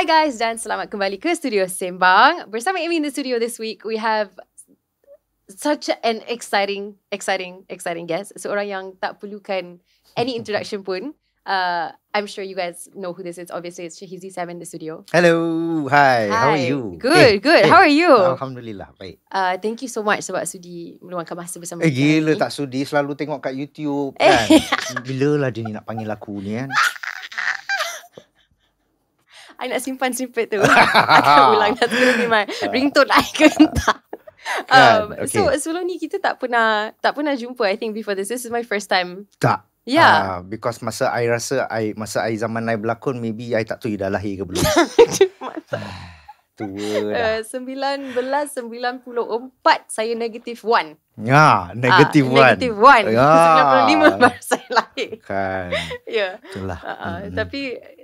Hi guys dan selamat kembali ke Studio Sembang. Bersama Amy in the studio this week, we have such an exciting, exciting, exciting guest. Seorang yang tak perlukan any introduction pun. Uh, I'm sure you guys know who this is. Obviously, it's Shahizi Sam in the studio. Hello. Hi. Hi. How are you? Good, eh, good. Eh, How are you? Alhamdulillah, baik. Uh, thank you so much sebab sudi meluangkan masa bersama eh, kita. Eh, gila tak sudi. Selalu tengok kat YouTube kan. Bila lah dia ni nak panggil aku ni kan. I nak simpan simpet tu. Akan ulang satu lagi my ah. ringtone I ke entah. Kan? Um, okay. So sebelum ni kita tak pernah tak pernah jumpa I think before this. This is my first time. Tak. Yeah. Ya. Uh, because masa I rasa I, masa I zaman I berlakon maybe I tak tahu you dah lahir ke belum. tua eh, dah. Uh, 1994 saya negatif 1. Ya, negatif 1. Ah, uh, negatif 1. Ya. 95 baru saya lahir. Kan. ya. Yeah. Itulah. Uh, mm-hmm. Tapi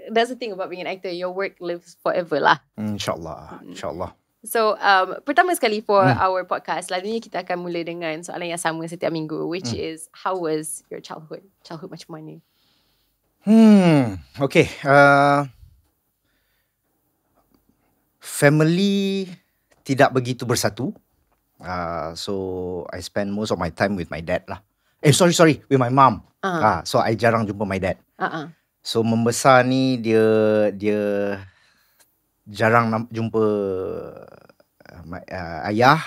that's the thing about being an actor. Your work lives forever lah. InsyaAllah. Mm. InsyaAllah. So, um, pertama sekali for hmm. our podcast, selanjutnya kita akan mula dengan soalan yang sama setiap minggu, which hmm. is, how was your childhood? Childhood macam mana? Hmm, okay. Uh, family tidak begitu bersatu. Uh, so I spend most of my time with my dad lah. Eh sorry sorry with my mom. Uh-huh. Uh, so I jarang jumpa my dad. Uh-huh. So membesar ni dia dia jarang jumpa my, uh, ayah.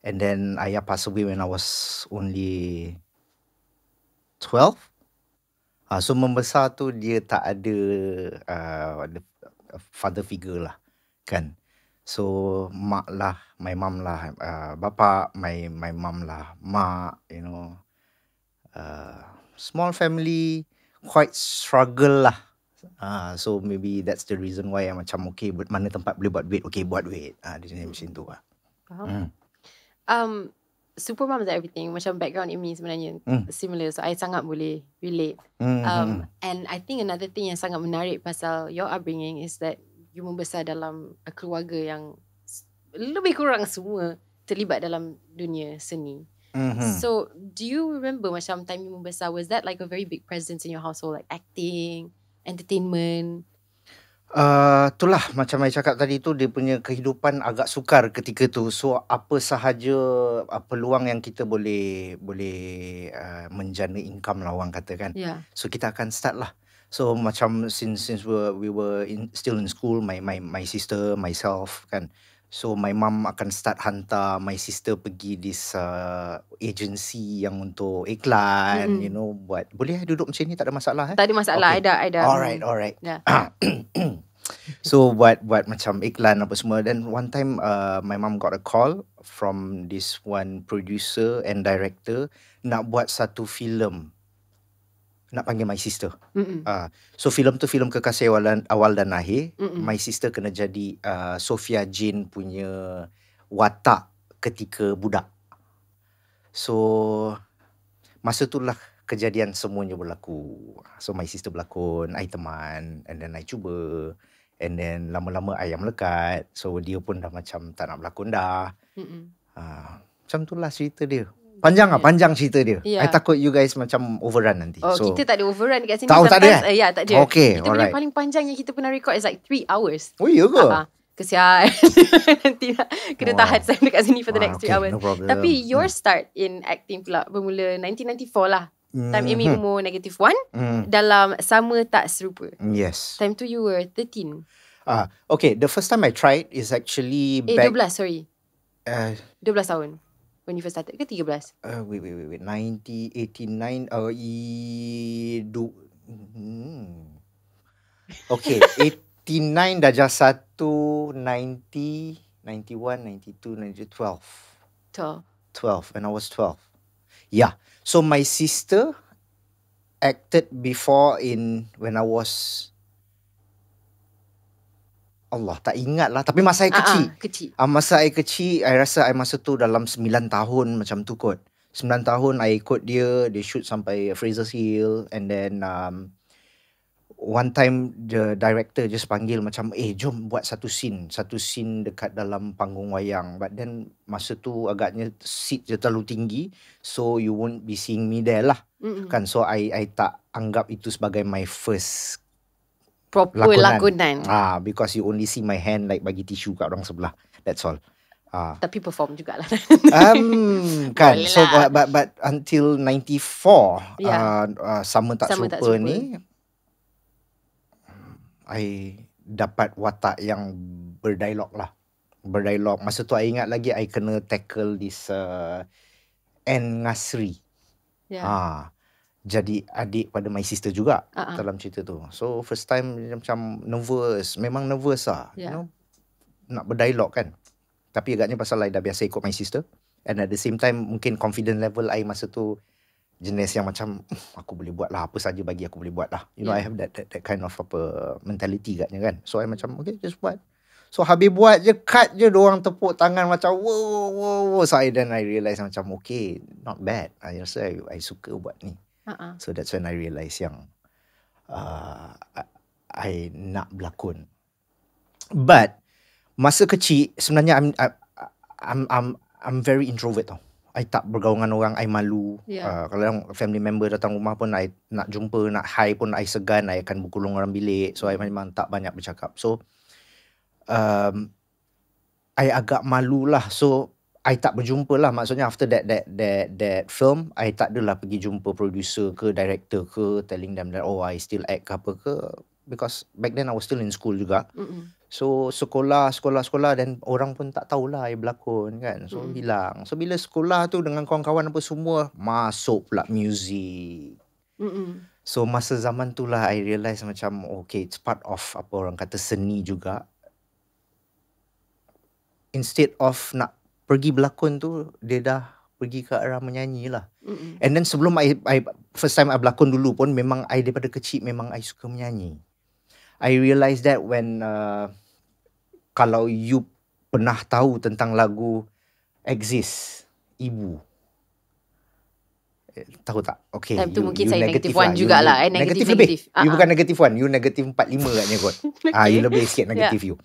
And then ayah pass away when I was only 12. Uh, so membesar tu dia tak ada uh, father figure lah kan so mak lah my mom lah uh, bapa my my mom lah mak you know uh, small family quite struggle lah uh, so maybe that's the reason why I'm macam okay but mana tempat boleh buat duit okay buat duit ah uh, di sini mesin tu lah hmm. um super moms and everything macam background Imi sebenarnya mm. similar so I sangat boleh relate mm-hmm. um hmm. and I think another thing yang sangat menarik pasal your upbringing is that you membesar dalam keluarga yang lebih kurang semua terlibat dalam dunia seni. Mm-hmm. So, do you remember macam time you membesar was that like a very big presence in your household like acting, entertainment? Uh, itulah macam saya cakap tadi tu Dia punya kehidupan agak sukar ketika tu So apa sahaja uh, peluang yang kita boleh Boleh uh, menjana income lah orang kata kan yeah. So kita akan start lah So macam since since we were, we were in still in school, my my my sister myself kan. So my mum akan start hantar my sister pergi this uh, agency yang untuk iklan, mm you know, buat boleh eh, duduk macam ni tak ada masalah eh. Tak ada masalah, ada okay. ada. Alright, alright. Yeah. so buat buat macam iklan apa semua then one time uh, my mum got a call from this one producer and director nak buat satu filem nak panggil my sister. Mm-mm. Uh, so filem tu filem kekasih awal dan, awal dan akhir. Mm-mm. My sister kena jadi uh, Sofia Jin punya watak ketika budak. So masa tu lah kejadian semuanya berlaku. So my sister berlakon, I teman and then I cuba. And then lama-lama I yang melekat. So dia pun dah macam tak nak berlakon dah. Mm-mm. Uh, macam tu lah cerita dia. Panjang lah Panjang cerita dia yeah. I ya. takut you guys Macam overrun nanti Oh so, kita tak ada overrun Kat sini Tahu tak ada kan uh, Ya tak ada okay, Kita alright. punya paling panjang Yang kita pernah record Is like 3 hours Oh iya ke uh Kesian Nanti lah Kena wow. tahan saya dekat sini For the ah, next 3 okay, hours no Tapi hmm. your start In acting pula Bermula 1994 lah hmm. Time mm-hmm. umur negative one mm. Dalam Sama tak serupa Yes Time tu you were 13 Ah, uh, Okay the first time I tried Is actually Eh back... 12 sorry uh, eh. 12 tahun When you first started ke 13? Uh, wait, wait, wait, wait. 1989. Uh, e... Du... Hmm. Okay. 89 darjah 1. 90. 91, 92, 92, 12. 12 When I was 12. Yeah. So my sister acted before in when I was Allah tak ingat lah Tapi masa saya ah, ah, kecil, uh-huh, kecil. Uh, Masa saya kecil Saya rasa saya masa tu dalam 9 tahun macam tu kot 9 tahun saya ikut dia Dia shoot sampai Fraser's Hill And then um, One time the director just panggil macam Eh jom buat satu scene Satu scene dekat dalam panggung wayang But then masa tu agaknya seat je terlalu tinggi So you won't be seeing me there lah Mm-mm. Kan so I, I tak anggap itu sebagai my first proper lakonan. lakonan. Ah, because you only see my hand like bagi tisu kat orang sebelah. That's all. Ah. Tapi perform jugalah. um, kan. Boleh So lah. but, but but until 94, yeah. uh, uh, sama tak serupa ni. I dapat watak yang berdialog lah. Berdialog. Masa tu I ingat lagi I kena tackle this uh, N Ngasri. Yeah. Ah jadi adik pada my sister juga uh-huh. dalam cerita tu. So first time dia macam nervous, memang nervous lah. Yeah. You know, nak berdialog kan. Tapi agaknya pasal lah dah biasa ikut my sister. And at the same time mungkin confident level I masa tu jenis yang macam hmm, aku boleh buat lah apa saja bagi aku boleh buat lah. You yeah. know I have that, that that kind of apa mentality agaknya kan. So I macam okay just buat. So habis buat je cut je orang tepuk tangan macam wow wow wow. So I then I realise macam okay not bad. I rasa I, I suka buat ni. Uh-uh. So that's when I realise yang uh, I, I nak berlakon. But masa kecil sebenarnya I'm, I, I'm I'm I'm very introvert tau. I tak bergaul dengan orang, I malu. Yeah. Uh, kalau family member datang rumah pun I nak jumpa, nak hi pun I segan, I akan berkulung dalam bilik. So I memang tak banyak bercakap. So um, I agak malu lah. So I tak berjumpa lah maksudnya after that that that that film I tak adalah pergi jumpa producer ke director ke telling them that oh I still act ke apa ke because back then I was still in school juga Mm-mm. so sekolah sekolah sekolah dan orang pun tak tahulah I berlakon kan so mm. hilang so bila sekolah tu dengan kawan-kawan apa semua masuk pula music Mm-mm. so masa zaman tu lah I realise macam okay it's part of apa orang kata seni juga instead of nak pergi berlakon tu dia dah pergi ke arah menyanyi lah. Mm-mm. And then sebelum I, I first time I berlakon dulu pun memang I daripada kecil memang I suka menyanyi. I realize that when uh, kalau you pernah tahu tentang lagu Exist Ibu. Eh, tahu tak? Okay. Time tu mungkin you saya negatif one lah. jugalah. Eh, negatif, lebih. Uh-huh. You ah, bukan ah. negatif one. You negatif 45 katnya kot. Ah, okay. uh, you lebih sikit negatif yeah. you.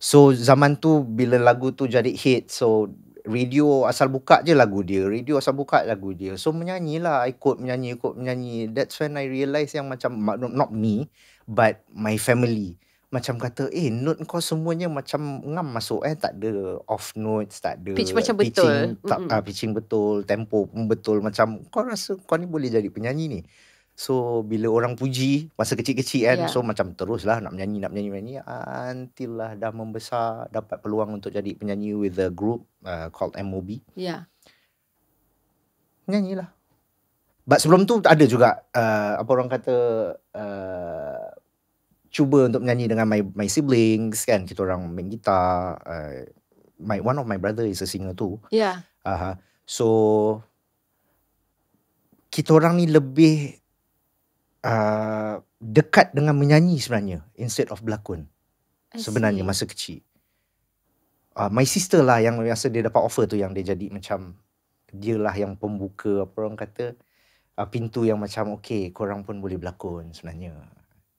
So zaman tu bila lagu tu jadi hit so radio asal buka je lagu dia radio asal buka lagu dia so menyanyi menyanyilah ikut menyanyi ikut menyanyi that's when i realise yang macam not me but my family macam kata eh note kau semuanya macam ngam masuk eh tak ada off notes tak ada pitch macam pitching, betul tak, mm-hmm. uh, pitching betul tempo pun betul macam kau rasa kau ni boleh jadi penyanyi ni So bila orang puji masa kecil-kecil kan yeah. so macam teruslah nak menyanyi nak menyanyi menyanyi until lah dah membesar dapat peluang untuk jadi penyanyi with a group uh, called MOB. Ya. Yeah. Nyanyilah. But sebelum tu ada juga uh, apa orang kata uh, cuba untuk menyanyi dengan my my siblings kan kita orang main gitar uh, my one of my brother is a singer too. Ya. Yeah. Uh-huh. So kita orang ni lebih uh, dekat dengan menyanyi sebenarnya instead of berlakon sebenarnya masa kecil uh, my sister lah yang biasa dia dapat offer tu yang dia jadi macam dia lah yang pembuka apa orang kata uh, pintu yang macam okay korang pun boleh berlakon sebenarnya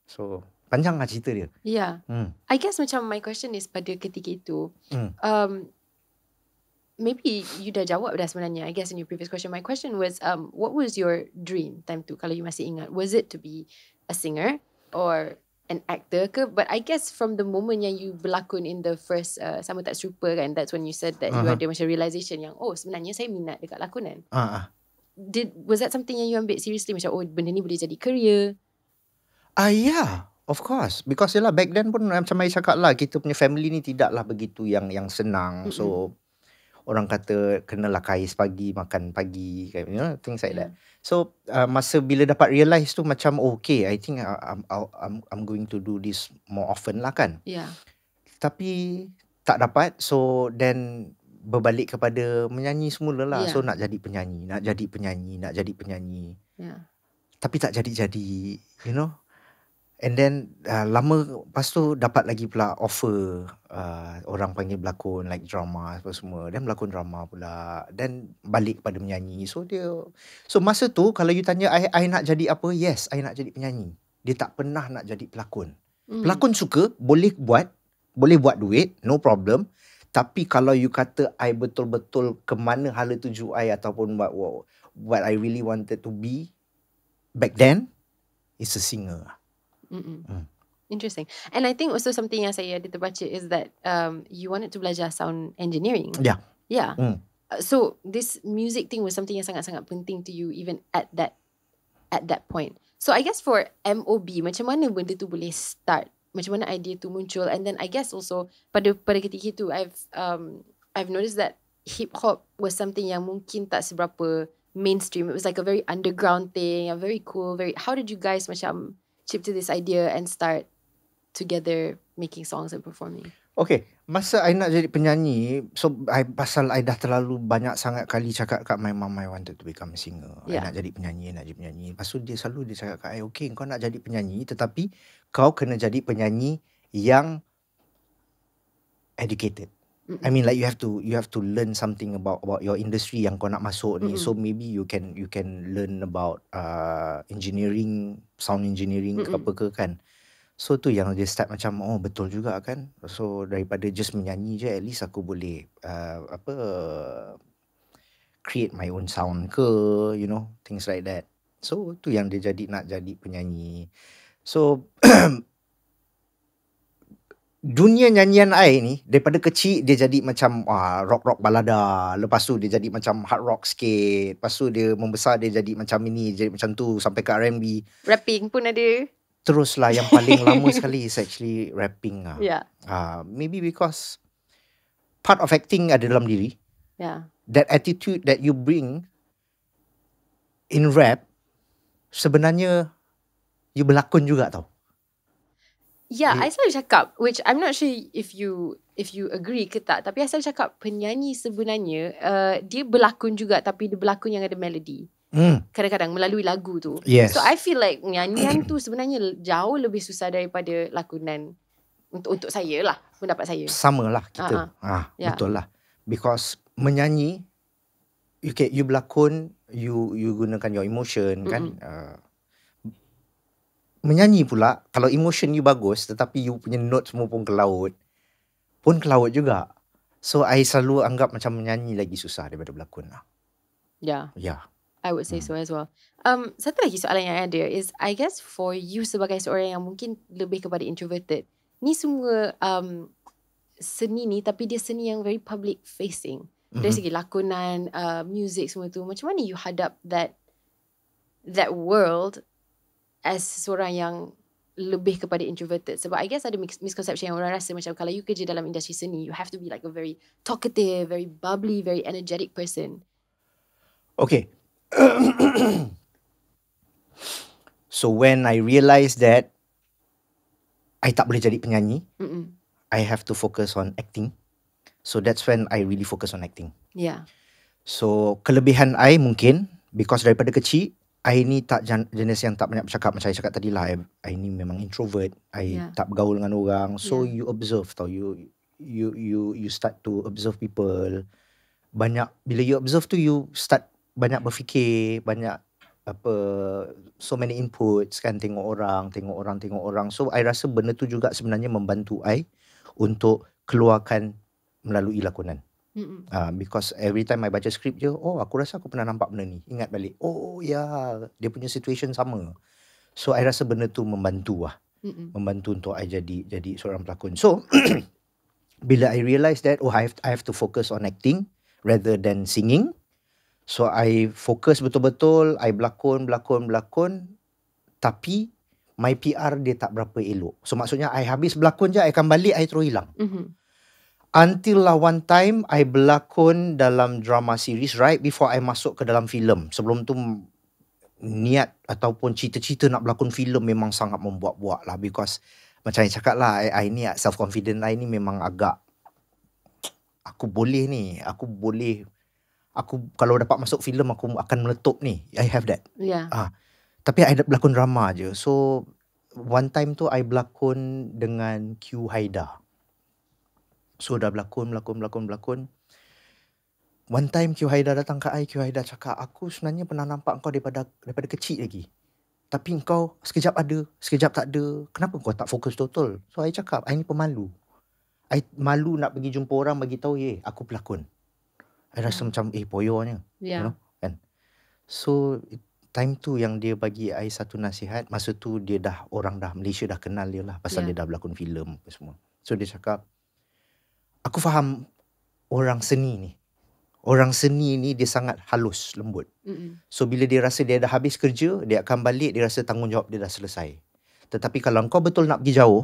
so panjang lah cerita dia yeah hmm. I guess macam my question is pada ketika itu hmm. Um, maybe you dah jawab dah sebenarnya. I guess in your previous question, my question was, um, what was your dream time tu? Kalau you masih ingat, was it to be a singer or an actor ke? But I guess from the moment yang you berlakon in the first uh, Sama Tak Serupa kan, that's when you said that uh-huh. you ada macam realisation yang, oh sebenarnya saya minat dekat lakonan. Uh ah, huh ah. Did, was that something yang you ambil seriously? Macam, oh benda ni boleh jadi career? Ah uh, ya. yeah. Of course, because yelah back then pun macam saya cakap lah, kita punya family ni tidaklah begitu yang yang senang. Mm-hmm. So, orang kata kena kenalah kais pagi makan pagi kan, you know things like that hmm. so uh, masa bila dapat realise tu macam oh, okay i think I, I'm, i'm i'm going to do this more often lah kan yeah tapi tak dapat so then berbalik kepada menyanyi semula lah yeah. so nak jadi penyanyi nak jadi penyanyi nak jadi penyanyi yeah tapi tak jadi-jadi you know And then uh, lama lepas tu dapat lagi pula offer uh, orang panggil berlakon like drama apa semua. Dan berlakon drama pula. Dan balik pada menyanyi. So dia so masa tu kalau you tanya I, I nak jadi apa? Yes, I nak jadi penyanyi. Dia tak pernah nak jadi pelakon. Mm. Pelakon suka, boleh buat, boleh buat duit, no problem. Tapi kalau you kata I betul-betul ke mana hala tuju I ataupun what, what, what I really wanted to be back then, it's a singer lah. Ah. Interesting. And I think also something yang saya ada terbaca is that um, you wanted to belajar sound engineering. Yeah. Yeah. Mm. Uh, so this music thing was something yang sangat-sangat penting to you even at that at that point. So I guess for MOB, macam mana benda tu boleh start? Macam mana idea tu muncul? And then I guess also pada pada ketika itu, I've um, I've noticed that hip hop was something yang mungkin tak seberapa mainstream. It was like a very underground thing, a very cool, very. How did you guys macam chip to this idea and start together making songs and performing. Okay, masa I nak jadi penyanyi, so I pasal I dah terlalu banyak sangat kali cakap kat my mom I wanted to become a singer. Yeah. I nak jadi penyanyi, nak jadi penyanyi. Pasal dia selalu dia cakap kat I, okay, kau nak jadi penyanyi tetapi kau kena jadi penyanyi yang educated mm-hmm. I mean like you have to you have to learn something about about your industry yang kau nak masuk ni mm-hmm. so maybe you can you can learn about uh, engineering sound engineering mm-hmm. ke apa ke kan so tu yang dia start macam oh betul juga kan so daripada just menyanyi je at least aku boleh uh, apa create my own sound ke you know things like that so tu yang dia jadi nak jadi penyanyi so dunia nyanyian I ni daripada kecil dia jadi macam uh, rock rock balada lepas tu dia jadi macam hard rock sikit lepas tu dia membesar dia jadi macam ini jadi macam tu sampai ke R&B rapping pun ada terus lah yang paling lama sekali is actually rapping lah yeah. Ah, maybe because part of acting ada dalam diri yeah. that attitude that you bring in rap sebenarnya you berlakon juga tau yeah, I selalu cakap which I'm not sure if you if you agree ke tak tapi I selalu cakap penyanyi sebenarnya uh, dia berlakon juga tapi dia berlakon yang ada melody. Mm. Kadang-kadang melalui lagu tu. Yes. So I feel like nyanyian tu sebenarnya jauh lebih susah daripada lakonan untuk untuk saya lah, pendapat saya. Sama lah kita. Uh-huh. Ah, yeah. betul lah. Because menyanyi you okay, you berlakon, you you gunakan your emotion mm-hmm. kan? Uh, menyanyi pula kalau emotion you bagus tetapi you punya note semua pun ke laut pun ke laut juga so I selalu anggap macam menyanyi lagi susah daripada berlakon lah ya yeah. yeah. I would say hmm. so as well um, satu lagi soalan yang ada is I guess for you sebagai seorang yang mungkin lebih kepada introverted ni semua um, seni ni tapi dia seni yang very public facing mm-hmm. dari mhm. segi lakonan uh, music semua tu macam mana you hadap that that world as seorang yang lebih kepada introverted sebab I guess ada misconception yang orang rasa macam kalau you kerja dalam industri seni you have to be like a very talkative very bubbly very energetic person okay so when I realise that I tak boleh jadi penyanyi Mm-mm. I have to focus on acting so that's when I really focus on acting yeah so kelebihan I mungkin because daripada kecil I ni tak jenis yang tak banyak bercakap macam saya cakap tadi lah. I, I ni memang introvert. I yeah. tak bergaul dengan orang. So yeah. you observe tau. You you you you start to observe people. Banyak bila you observe tu you start banyak berfikir, banyak apa so many inputs kan tengok orang, tengok orang, tengok orang. So I rasa benda tu juga sebenarnya membantu I untuk keluarkan melalui lakonan. Uh, because every time I baca skrip je Oh aku rasa aku pernah nampak benda ni Ingat balik Oh ya yeah, Dia punya situation sama So I rasa benda tu membantu lah Mm-mm. Membantu untuk I jadi Jadi seorang pelakon So Bila I realise that Oh I have, I have to focus on acting Rather than singing So I focus betul-betul I berlakon, berlakon, berlakon Tapi My PR dia tak berapa elok So maksudnya I habis berlakon je I akan balik I terus hilang mm-hmm until lah one time I berlakon dalam drama series right before I masuk ke dalam filem. Sebelum tu niat ataupun cita-cita nak berlakon filem memang sangat membuat-buat lah because macam yang cakap lah, I, I ni ah, self-confident lah, I ni memang agak aku boleh ni, aku boleh aku kalau dapat masuk filem aku akan meletup ni. I have that. Yeah. Ya. Ha. Tapi I berlakon drama je. So one time tu I berlakon dengan Q Haida. Mm So dah berlakon, berlakon, berlakon, berlakon. One time Q Haida datang ke I, Q Haida cakap, aku sebenarnya pernah nampak kau daripada daripada kecil lagi. Tapi kau sekejap ada, sekejap tak ada. Kenapa kau tak fokus total? So I cakap, I ni pemalu. I malu nak pergi jumpa orang bagi tahu, ye, eh, aku pelakon. I rasa hmm. macam, eh, poyonya. Yeah. You know? Kan? So, time tu yang dia bagi I satu nasihat, masa tu dia dah, orang dah, Malaysia dah kenal dia lah. Pasal yeah. dia dah berlakon filem apa semua. So, dia cakap, aku faham orang seni ni. Orang seni ni dia sangat halus, lembut. Mm-mm. So bila dia rasa dia dah habis kerja, dia akan balik, dia rasa tanggungjawab dia dah selesai. Tetapi kalau kau betul nak pergi jauh,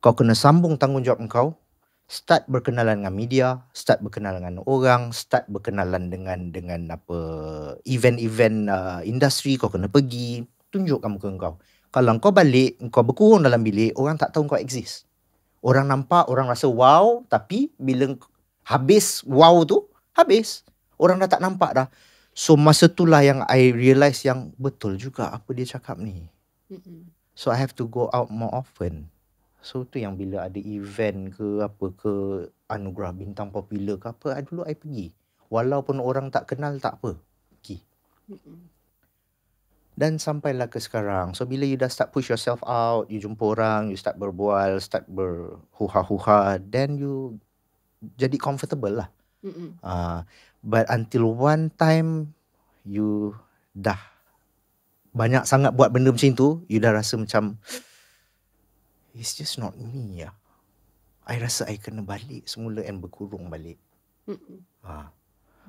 kau kena sambung tanggungjawab kau, start berkenalan dengan media, start berkenalan dengan orang, start berkenalan dengan dengan apa event-event uh, industri kau kena pergi, tunjukkan muka kau. Kalau kau balik, kau berkurung dalam bilik, orang tak tahu kau exist. Orang nampak, orang rasa wow. Tapi bila habis wow tu, habis. Orang dah tak nampak dah. So masa tu lah yang I realise yang betul juga apa dia cakap ni. So I have to go out more often. So tu yang bila ada event ke apa ke anugerah bintang popular ke apa, I dulu I pergi. Walaupun orang tak kenal tak apa. Pergi dan sampailah ke sekarang. So bila you dah start push yourself out, you jumpa orang, you start berbual, start berhuha-huha, then you jadi comfortable lah. Uh, but until one time you dah banyak sangat buat benda macam tu, you dah rasa macam it's just not me ya. Lah. I rasa I kena balik semula and berkurung balik. Uh.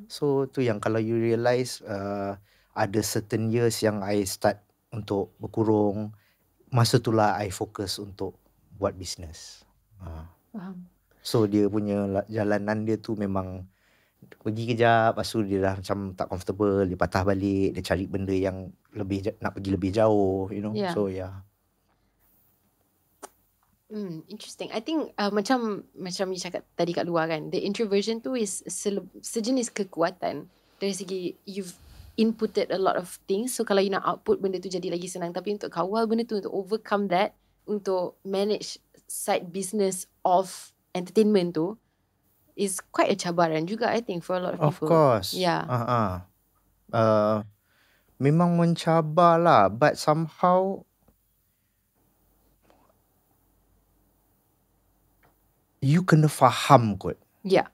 So tu yang kalau you realise. uh, ada certain years yang I start untuk berkurung. Masa itulah I fokus untuk buat business. Ha. Faham. So dia punya jalanan dia tu memang pergi kejap. Lepas tu dia dah macam tak comfortable. Dia patah balik. Dia cari benda yang lebih nak pergi lebih jauh. You know. Yeah. So yeah. Hmm, interesting. I think uh, macam macam you cakap tadi kat luar kan, the introversion tu is se- sejenis kekuatan dari segi you've inputted a lot of things. So kalau you nak output benda tu jadi lagi senang. Tapi untuk kawal benda tu, untuk overcome that, untuk manage side business of entertainment tu, is quite a cabaran juga I think for a lot of, of people. Of course. Yeah. Uh-huh. Uh, memang mencabar lah. But somehow, you kena faham kot. Yeah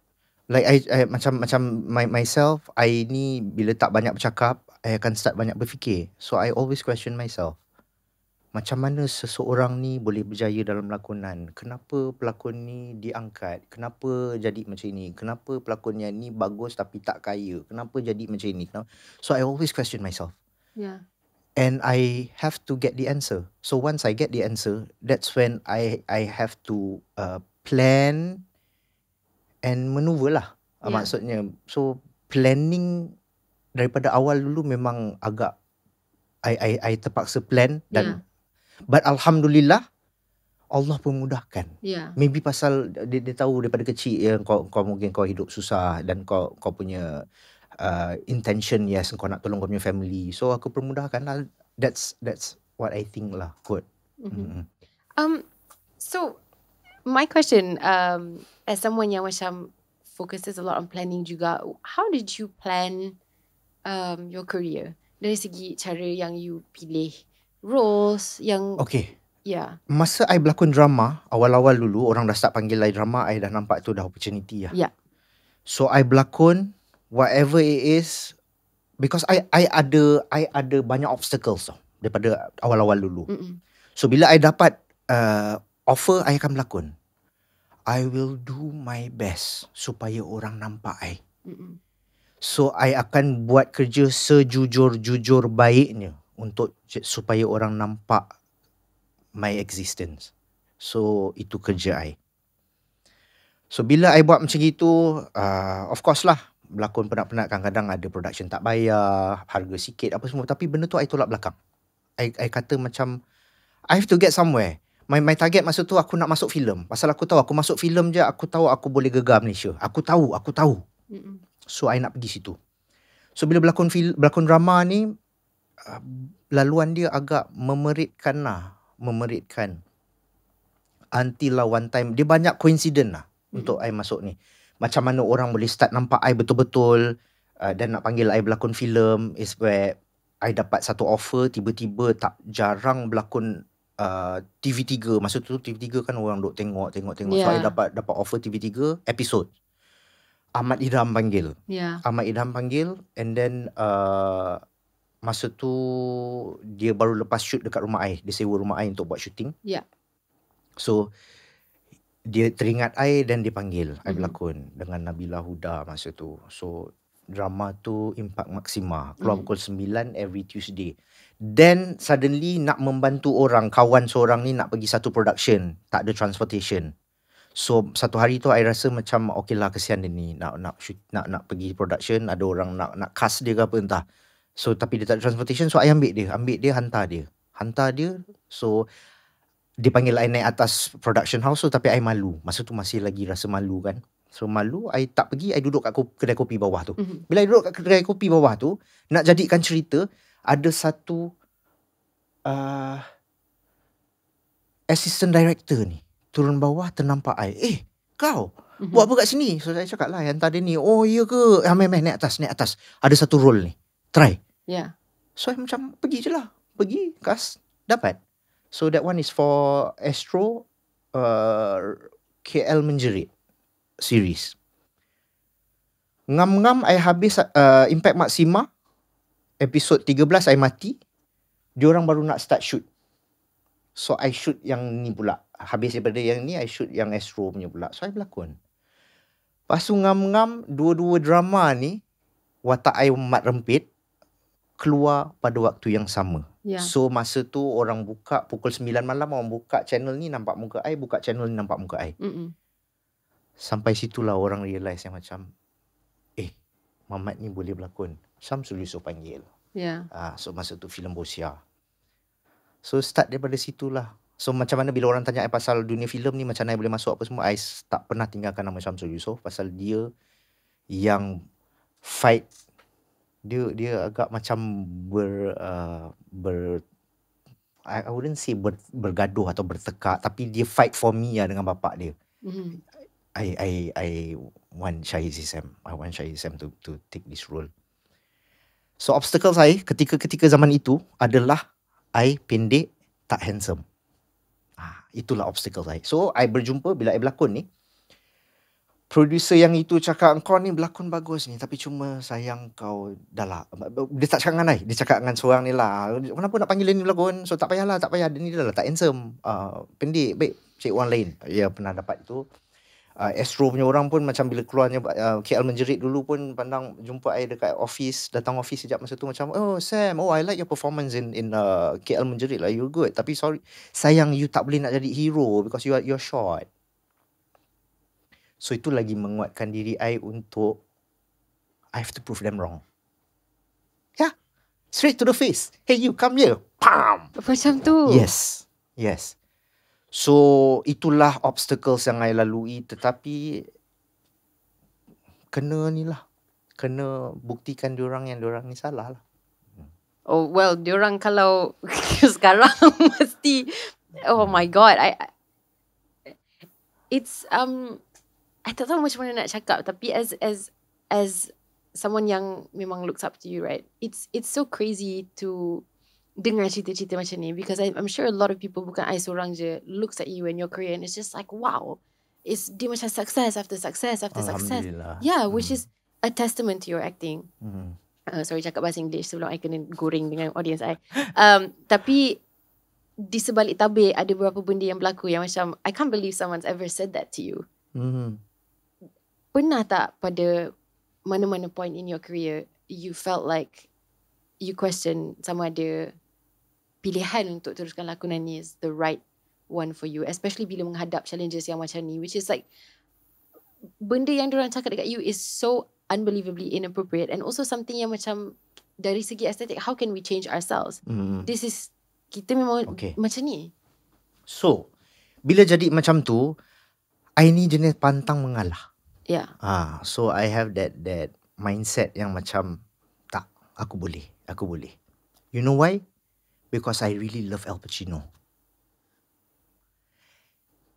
like I, I macam macam my, myself I ni bila tak banyak bercakap I akan start banyak berfikir so I always question myself macam mana seseorang ni boleh berjaya dalam lakonan kenapa pelakon ni diangkat kenapa jadi macam ni kenapa pelakon yang ni bagus tapi tak kaya kenapa jadi macam ni so I always question myself yeah and I have to get the answer so once I get the answer that's when I I have to uh, plan and maneuver lah yeah. Ya. maksudnya so planning daripada awal dulu memang agak I I I terpaksa plan dan yeah. but alhamdulillah Allah permudahkan. Yeah. Maybe pasal dia, dia tahu daripada kecil yang kau kau mungkin kau hidup susah dan kau kau punya uh, intention yes kau nak tolong kau punya family. So aku permudahkan lah. That's that's what I think lah. Good. Mm-hmm. Mm-hmm. Um so my question um as someone yang macam focuses a lot on planning juga how did you plan um your career dari segi cara yang you pilih roles yang okay Yeah. Masa I berlakon drama, awal-awal dulu orang dah start panggil I drama, I dah nampak tu dah opportunity lah. Ya. Yeah. So I berlakon whatever it is because I I ada I ada banyak obstacles so, daripada awal-awal dulu. Mm-mm. So bila I dapat uh, offer I akan berlakon. I will do my best supaya orang nampak I. So I akan buat kerja sejujur-jujur baiknya untuk supaya orang nampak my existence. So itu kerja I. So bila I buat macam itu, uh, of course lah berlakon penat-penat kadang-kadang ada production tak bayar, harga sikit apa semua. Tapi benda tu I tolak belakang. I, I kata macam I have to get somewhere my my target masa tu aku nak masuk filem. Pasal aku tahu aku masuk filem je aku tahu aku boleh gegar Malaysia. Aku tahu, aku tahu. So I nak pergi situ. So bila berlakon fil, berlakon drama ni uh, laluan dia agak memeritkan lah, memeritkan. Until lah one time dia banyak coincident lah mm. untuk I masuk ni. Macam mana orang boleh start nampak I betul-betul uh, dan nak panggil I berlakon filem is where I dapat satu offer tiba-tiba tak jarang berlakon uh, TV3 masa tu TV3 kan orang duk tengok tengok tengok yeah. so I ya. dapat dapat offer TV3 episode Ahmad Idham panggil yeah. Ahmad Idham panggil and then uh, masa tu dia baru lepas shoot dekat rumah ai dia sewa rumah ai untuk buat shooting yeah. so dia teringat ai dan dia panggil mm-hmm. berlakon dengan Nabila Huda masa tu so drama tu impact maksima keluar mm. pukul 9 every tuesday Then suddenly nak membantu orang, kawan seorang ni nak pergi satu production, tak ada transportation. So satu hari tu I rasa macam okay lah kesian dia ni nak nak shoot, nak nak pergi production, ada orang nak nak cast dia ke apa entah. So tapi dia tak ada transportation, so I ambil dia, ambil dia hantar dia. Hantar dia. So dia panggil I naik atas production house so tapi I malu. Masa tu masih lagi rasa malu kan. So malu, I tak pergi, I duduk kat kedai kopi bawah tu. Mhm. Bila I duduk kat kedai kopi bawah tu, nak jadikan cerita, ada satu uh, assistant director ni turun bawah ternampak I. Eh, kau mm-hmm. buat apa kat sini? So saya cakap lah yang tadi ni. Oh, iya ke? Amin, ah, amin, naik atas, naik atas. Ada satu role ni. Try. Yeah. So I macam pergi je lah. Pergi, kas, dapat. So that one is for Astro uh, KL Menjerit series. Ngam-ngam I habis uh, Impact Maksima episod 13 saya mati, dia orang baru nak start shoot. So I shoot yang ni pula. Habis daripada yang ni I shoot yang Astro punya pula. So I berlakon. Pasu ngam-ngam dua-dua drama ni watak I mat rempit keluar pada waktu yang sama. Yeah. So masa tu orang buka pukul 9 malam orang buka channel ni nampak muka I, buka channel ni nampak muka I. Mm-mm. Sampai situlah orang realise yang macam eh Mamat ni boleh berlakon. Syamsul Yusof panggil. Ya. Yeah. Uh, so masa tu filem Bosia. So start daripada situlah. So macam mana bila orang tanya saya pasal dunia filem ni macam mana boleh masuk apa semua, I tak pernah tinggalkan nama Syamsul Yusof pasal dia yang fight dia dia agak macam ber uh, ber I, wouldn't say ber, bergaduh atau bertekak tapi dia fight for me ya dengan bapak dia. Mm-hmm. I I I want Shahid Sam. I want Shahid Sam to to take this role. So obstacle saya ketika-ketika zaman itu adalah I pendek, tak handsome. Ah, itulah obstacle saya. So I berjumpa bila I berlakon ni. Producer yang itu cakap, kau ni berlakon bagus ni. Tapi cuma sayang kau dah Dia tak cakap dengan I. Dia cakap dengan seorang ni lah. Kenapa nak panggil dia ni berlakon? So tak payahlah, tak payah. Dia ni dah lah, tak handsome. Uh, pendek, baik. Cik orang lain. Ya, yeah, pernah dapat itu uh, Astro punya orang pun macam bila keluarnya uh, ah, KL menjerit dulu pun pandang jumpa saya dekat office datang office sejak masa tu macam oh Sam oh I like your performance in in uh, ah, KL menjerit lah you good tapi sorry sayang you tak boleh nak jadi hero because you are you're short so itu lagi menguatkan diri I untuk I have to prove them wrong yeah straight to the face hey you come here pam macam tu yes yes So itulah obstacles yang saya lalui tetapi kena ni lah. Kena buktikan diorang yang diorang ni salah lah. Oh well, diorang kalau sekarang mesti oh hmm. my god, I, I it's um I tak tahu macam mana nak cakap tapi as as as someone yang memang looks up to you right it's it's so crazy to dengar cerita-cerita macam ni because I, I'm sure a lot of people bukan I seorang je looks at you and your career and it's just like wow it's dia macam success after success after success yeah which hmm. is a testament to your acting hmm. uh, sorry cakap bahasa English sebelum I kena goreng dengan audience I um, tapi di sebalik tabir ada beberapa benda yang berlaku yang macam I can't believe someone's ever said that to you hmm. pernah tak pada mana-mana point in your career you felt like you question sama ada pilihan untuk teruskan lakonan ni is the right one for you especially bila menghadap challenges yang macam ni which is like benda yang diorang cakap dekat you is so unbelievably inappropriate and also something yang macam dari segi aesthetic how can we change ourselves mm. this is kita memang okay. macam ni so bila jadi macam tu I ni jenis pantang mengalah yeah ah so I have that that mindset yang macam tak aku boleh aku boleh you know why because I really love Al Pacino.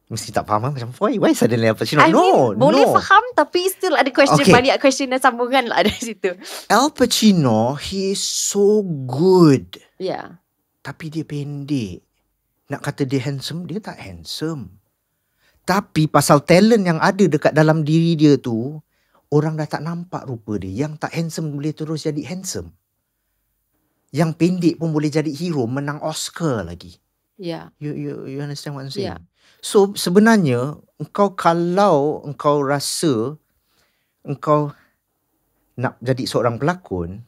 Mesti tak faham eh, macam Why, why suddenly Al Pacino? I mean, no, boleh no. faham tapi still ada question okay. banyak question dan sambungan lah ada situ. Al Pacino, he is so good. Yeah. Tapi dia pendek. Nak kata dia handsome, dia tak handsome. Tapi pasal talent yang ada dekat dalam diri dia tu, orang dah tak nampak rupa dia. Yang tak handsome boleh terus jadi handsome yang pendek pun boleh jadi hero menang Oscar lagi. Yeah. You you you understand what I'm saying? Yeah. So sebenarnya engkau kalau engkau rasa engkau nak jadi seorang pelakon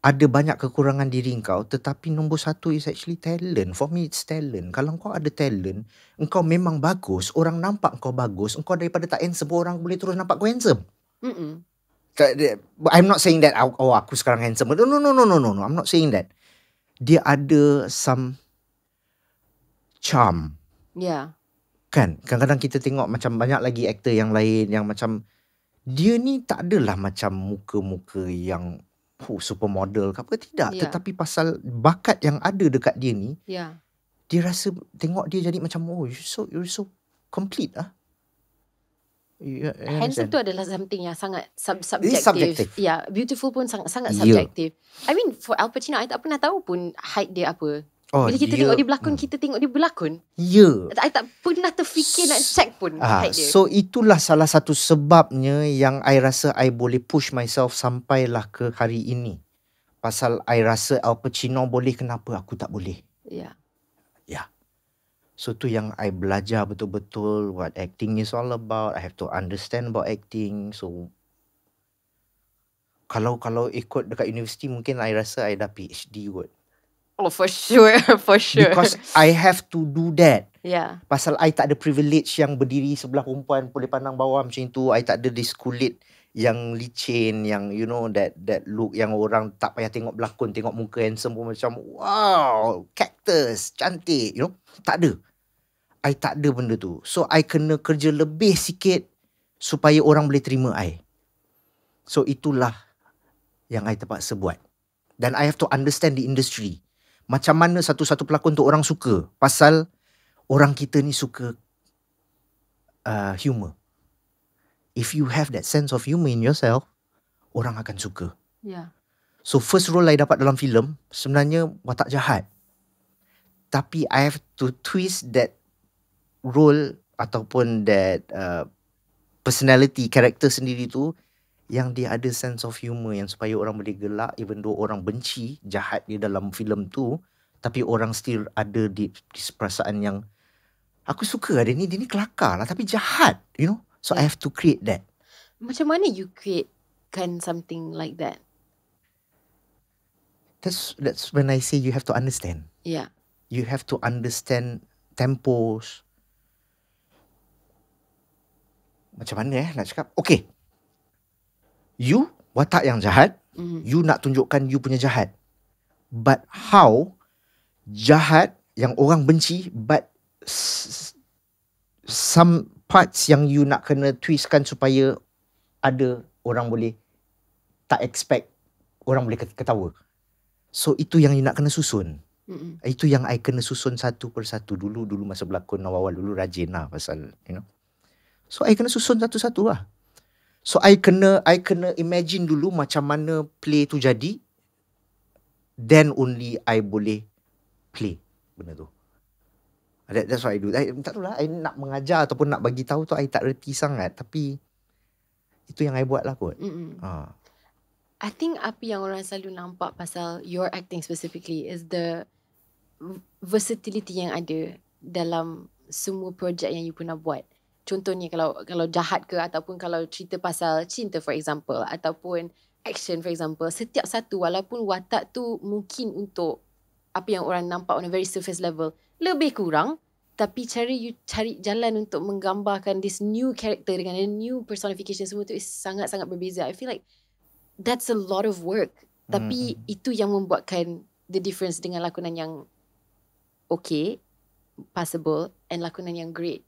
ada banyak kekurangan diri engkau tetapi nombor satu is actually talent. For me it's talent. Kalau engkau ada talent, engkau memang bagus, orang nampak engkau bagus, engkau daripada tak handsome, orang boleh terus nampak kau handsome. Mm-mm. I'm not saying that Oh aku sekarang handsome No no no no no no I'm not saying that Dia ada some Charm Yeah Kan Kadang-kadang kita tengok Macam banyak lagi actor yang lain Yang macam Dia ni tak adalah macam Muka-muka yang oh, Supermodel ke apa Tidak yeah. Tetapi pasal Bakat yang ada dekat dia ni Yeah dia rasa tengok dia jadi macam oh you so you so complete ah Yeah, handsome tu adalah something yang sangat sub subjective. Yeah, beautiful pun sangat sangat ya. subjective. I mean for Al Pacino I tak pernah tahu pun height dia apa. Oh, Bila kita yeah. tengok dia berlakon, hmm. kita tengok dia berlakon. Ya. Yeah. I tak pernah terfikir nak check pun ah, height dia. So itulah salah satu sebabnya yang I rasa I boleh push myself sampailah ke hari ini. Pasal I rasa Al Pacino boleh kenapa aku tak boleh. Ya. Yeah. Ya. Yeah. So tu yang I belajar betul-betul what acting is all about. I have to understand about acting. So kalau kalau ikut dekat universiti mungkin I rasa I dah PhD kot. Oh for sure, for sure. Because I have to do that. Yeah. Pasal I tak ada privilege yang berdiri sebelah perempuan boleh pandang bawah macam tu. I tak ada this kulit yang licin yang you know that that look yang orang tak payah tengok berlakon tengok muka handsome pun macam wow cactus cantik you know tak ada I tak ada benda tu. So I kena kerja lebih sikit supaya orang boleh terima I. So itulah yang I terpaksa buat. Dan I have to understand the industry. Macam mana satu-satu pelakon tu orang suka. Pasal orang kita ni suka uh, humor. If you have that sense of humor in yourself, orang akan suka. Yeah. So first role I dapat dalam filem sebenarnya watak jahat. Tapi I have to twist that role ataupun that uh, personality character sendiri tu yang dia ada sense of humor yang supaya orang boleh gelak even though orang benci jahat dia dalam filem tu tapi orang still ada di, di perasaan yang aku suka lah dia ni dia ni kelakar lah tapi jahat you know so yeah. I have to create that macam mana you create kan something like that that's that's when I say you have to understand yeah you have to understand tempos macam mana eh nak cakap okay you watak yang jahat mm-hmm. you nak tunjukkan you punya jahat but how jahat yang orang benci but some parts yang you nak kena twistkan supaya ada orang boleh tak expect orang boleh ketawa so itu yang you nak kena susun Mm-mm. Itu yang I kena susun satu persatu dulu dulu masa berlakon awal-awal dulu rajin lah pasal you know. So I kena susun satu-satu lah So I kena I kena imagine dulu Macam mana play tu jadi Then only I boleh Play Benda tu ah, That, That's what I do I, Tak tahu lah I nak mengajar Ataupun nak bagi tahu tu I tak reti sangat Tapi Itu yang I buat lah kot ha. I think apa yang orang selalu nampak Pasal your acting specifically Is the Versatility yang ada Dalam Semua projek yang you pernah buat contohnya kalau kalau jahat ke ataupun kalau cerita pasal cinta for example ataupun action for example setiap satu walaupun watak tu mungkin untuk apa yang orang nampak on a very surface level lebih kurang tapi cari you cari jalan untuk menggambarkan this new character dengan a new personification semua tu is sangat-sangat berbeza i feel like that's a lot of work tapi mm-hmm. itu yang membuatkan the difference dengan lakonan yang okay, passable and lakonan yang great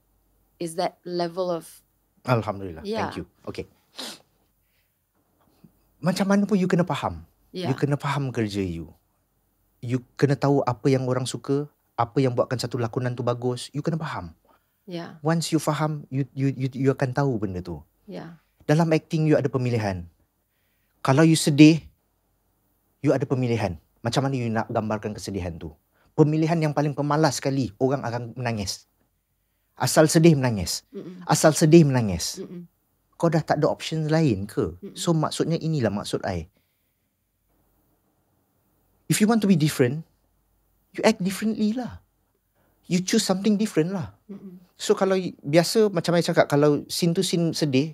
is that level of Alhamdulillah. Yeah. Thank you. Okay. Macam mana pun you kena faham. Yeah. You kena faham kerja you. You kena tahu apa yang orang suka, apa yang buatkan satu lakonan tu bagus, you kena faham. Yeah. Once you faham, you you you, you akan tahu benda tu. Yeah. Dalam acting you ada pemilihan. Kalau you sedih, you ada pemilihan. Macam mana you nak gambarkan kesedihan tu? Pemilihan yang paling pemalas sekali, orang akan menangis. Asal sedih menangis. Mm-mm. Asal sedih menangis. Mm-mm. Kau dah tak ada option lain ke? Mm-mm. So maksudnya inilah maksud I. If you want to be different, you act differently lah. You choose something different lah. Mm-mm. So kalau biasa macam saya cakap, kalau scene tu scene sedih,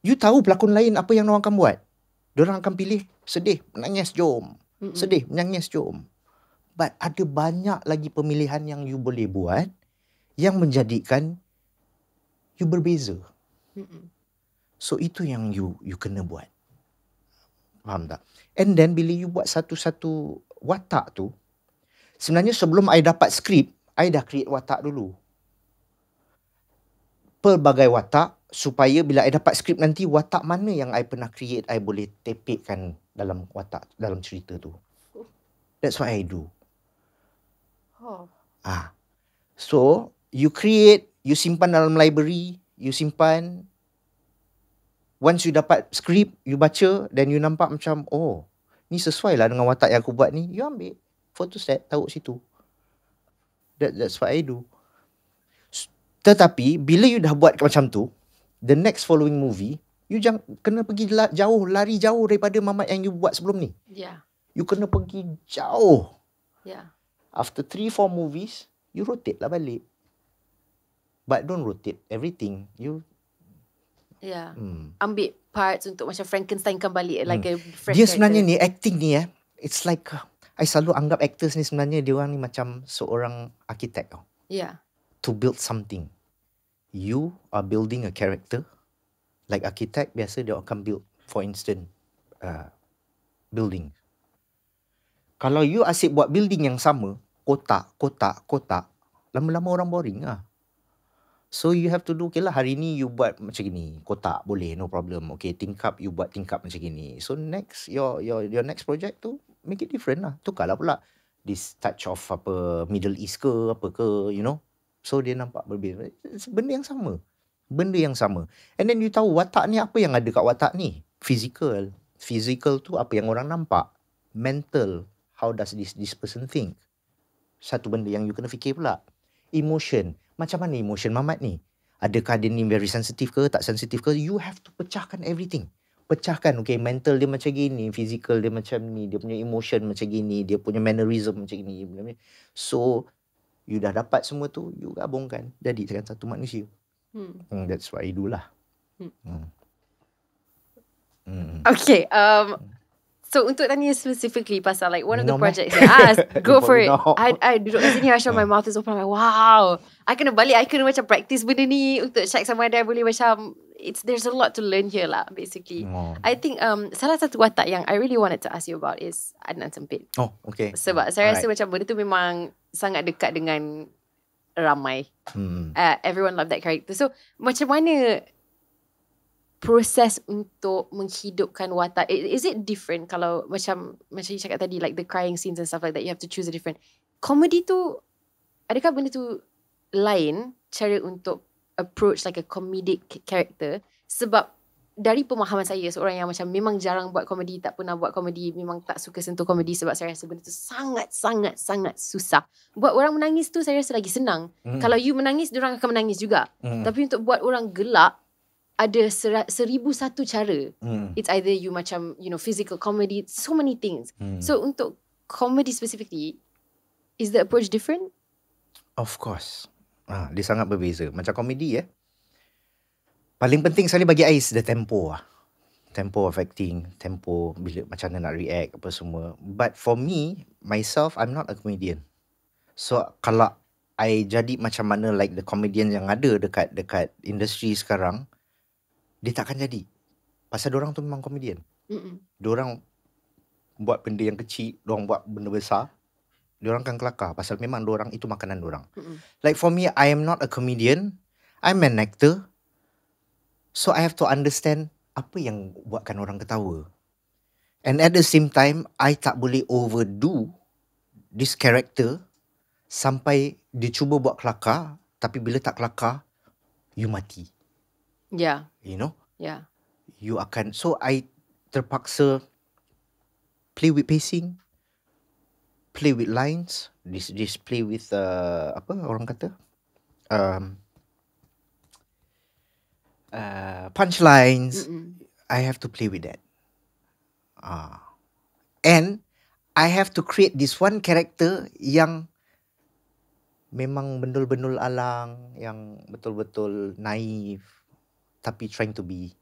you tahu pelakon lain apa yang orang akan buat. Diorang akan pilih sedih, menangis, jom. Mm-mm. Sedih, menangis, jom. But ada banyak lagi pemilihan yang you boleh buat. Mm yang menjadikan you berbeza. So itu yang you you kena buat. Faham tak? And then bila you buat satu-satu watak tu, sebenarnya sebelum I dapat skrip, I dah create watak dulu. Pelbagai watak supaya bila I dapat skrip nanti, watak mana yang I pernah create, I boleh tepikkan dalam watak, dalam cerita tu. That's what I do. Oh. Ah. So, you create, you simpan dalam library, you simpan. Once you dapat skrip, you baca, then you nampak macam, oh, ni sesuai lah dengan watak yang aku buat ni. You ambil, photo set, taruh situ. That, that's what I do. Tetapi, bila you dah buat macam tu, the next following movie, you jang, kena pergi la, jauh, lari jauh daripada mamat yang you buat sebelum ni. Yeah. You kena pergi jauh. Yeah. After three, four movies, you rotate lah balik. But don't rotate everything. You yeah. Mm. Ambil parts untuk macam Frankenstein kembali balik hmm. like a fresh Dia sebenarnya character. ni acting ni eh. It's like I selalu anggap actors ni sebenarnya dia orang ni macam seorang architect tau. Yeah. To build something. You are building a character. Like architect biasa dia akan build for instance uh, building. Kalau you asyik buat building yang sama, kotak, kotak, kotak, lama-lama orang boring lah. So you have to do okay lah hari ni you buat macam ni. kotak boleh no problem okay tingkap you buat tingkap macam ni. so next your your your next project tu make it different lah tukarlah pula this touch of apa middle east ke apa ke you know so dia nampak berbeza benda yang sama benda yang sama and then you tahu watak ni apa yang ada kat watak ni physical physical tu apa yang orang nampak mental how does this this person think satu benda yang you kena fikir pula emotion macam mana emotion mamat ni? Adakah dia ni very sensitive ke tak sensitive ke? You have to pecahkan everything. Pecahkan, okay, mental dia macam gini, physical dia macam ni, dia punya emotion macam gini, dia punya mannerism macam gini. So, you dah dapat semua tu, you gabungkan. Jadi, jangan satu manusia. Hmm. hmm. That's what I do lah. Hmm. hmm. hmm. Okay, um, So untuk tanya specifically pasal like one of minum the projects eh? yeah, go for it. I I duduk kat sini Aisyah my mouth is open I'm like wow. I kena balik I kena macam practice benda ni untuk check sama ada boleh macam it's there's a lot to learn here lah basically. Oh. I think um salah satu watak yang I really wanted to ask you about is Adnan Sempit. Oh, okay. Sebab saya rasa macam benda tu memang sangat dekat dengan ramai. Hmm. Uh, everyone love that character. So macam mana proses untuk menghidupkan watak is it different kalau macam macam you cakap tadi like the crying scenes and stuff like that you have to choose a different comedy tu adakah benda tu lain cara untuk approach like a comedic character sebab dari pemahaman saya seorang yang macam memang jarang buat komedi tak pernah buat komedi memang tak suka sentuh komedi sebab saya rasa benda tu sangat sangat sangat susah buat orang menangis tu saya rasa lagi senang mm. kalau you menangis orang akan menangis juga mm. tapi untuk buat orang gelak ada ser- seribu satu cara. Hmm. It's either you macam you know physical comedy, so many things. Hmm. So untuk comedy specifically, is the approach different? Of course. Ah, dia sangat berbeza. Macam comedy ya. Eh. Paling penting sekali bagi Ais the tempo ah. Tempo of acting, tempo bila macam mana nak react apa semua. But for me, myself, I'm not a comedian. So kalau I jadi macam mana like the comedian yang ada dekat dekat industri sekarang, dia takkan jadi pasal orang tu memang komedian dia orang buat benda yang kecil dia orang buat benda besar dia orang kan kelakar pasal memang dia orang itu makanan dia orang like for me i am not a comedian i'm an actor so i have to understand apa yang buatkan orang ketawa and at the same time i tak boleh overdo this character sampai dia cuba buat kelakar tapi bila tak kelakar you mati Yeah. You know? Yeah. You akan so I terpaksa play with pacing, play with lines, this this play with uh, apa orang kata? Um uh punchlines. I have to play with that. Ah. Uh, and I have to create this one character yang memang benul-benul alang, yang betul-betul naif tapi trying to be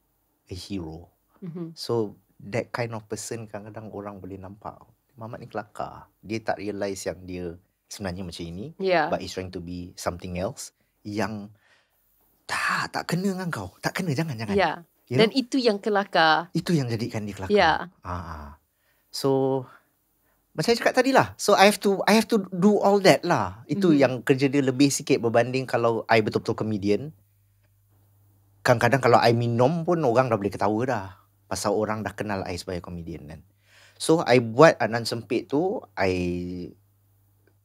a hero. Mm-hmm. So that kind of person kadang-kadang orang boleh nampak. Mamat ni kelakar. Dia tak realise yang dia sebenarnya macam ini. Yeah. But he's trying to be something else. Yang tak, tak kena dengan kau. Tak kena, jangan, jangan. Yeah. You Dan know? itu yang kelakar. Itu yang jadikan dia kelakar. Yeah. Ah, ah. So, macam saya cakap tadi lah. So, I have to I have to do all that lah. Itu mm-hmm. yang kerja dia lebih sikit berbanding kalau I betul-betul comedian kadang-kadang kalau I minum pun orang dah boleh ketawa dah. Pasal orang dah kenal I sebagai komedian. kan. So I buat Anan Sempit tu, I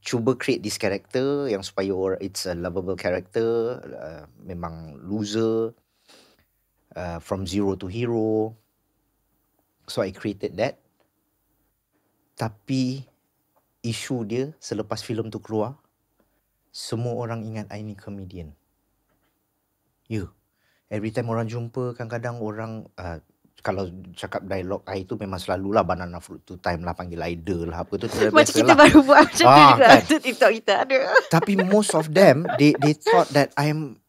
cuba create this character yang supaya it's a lovable character. Uh, memang loser. Uh, from zero to hero. So I created that. Tapi isu dia selepas filem tu keluar, semua orang ingat I ni komedian. You. Ya. Yeah. Every time orang jumpa kadang-kadang orang uh, kalau cakap dialog I tu memang selalulah banana fruit tu time lah panggil Aider lah apa tu macam kita lah. baru buat macam ah, kan. tu TikTok kita ada tapi most of them they they thought that I'm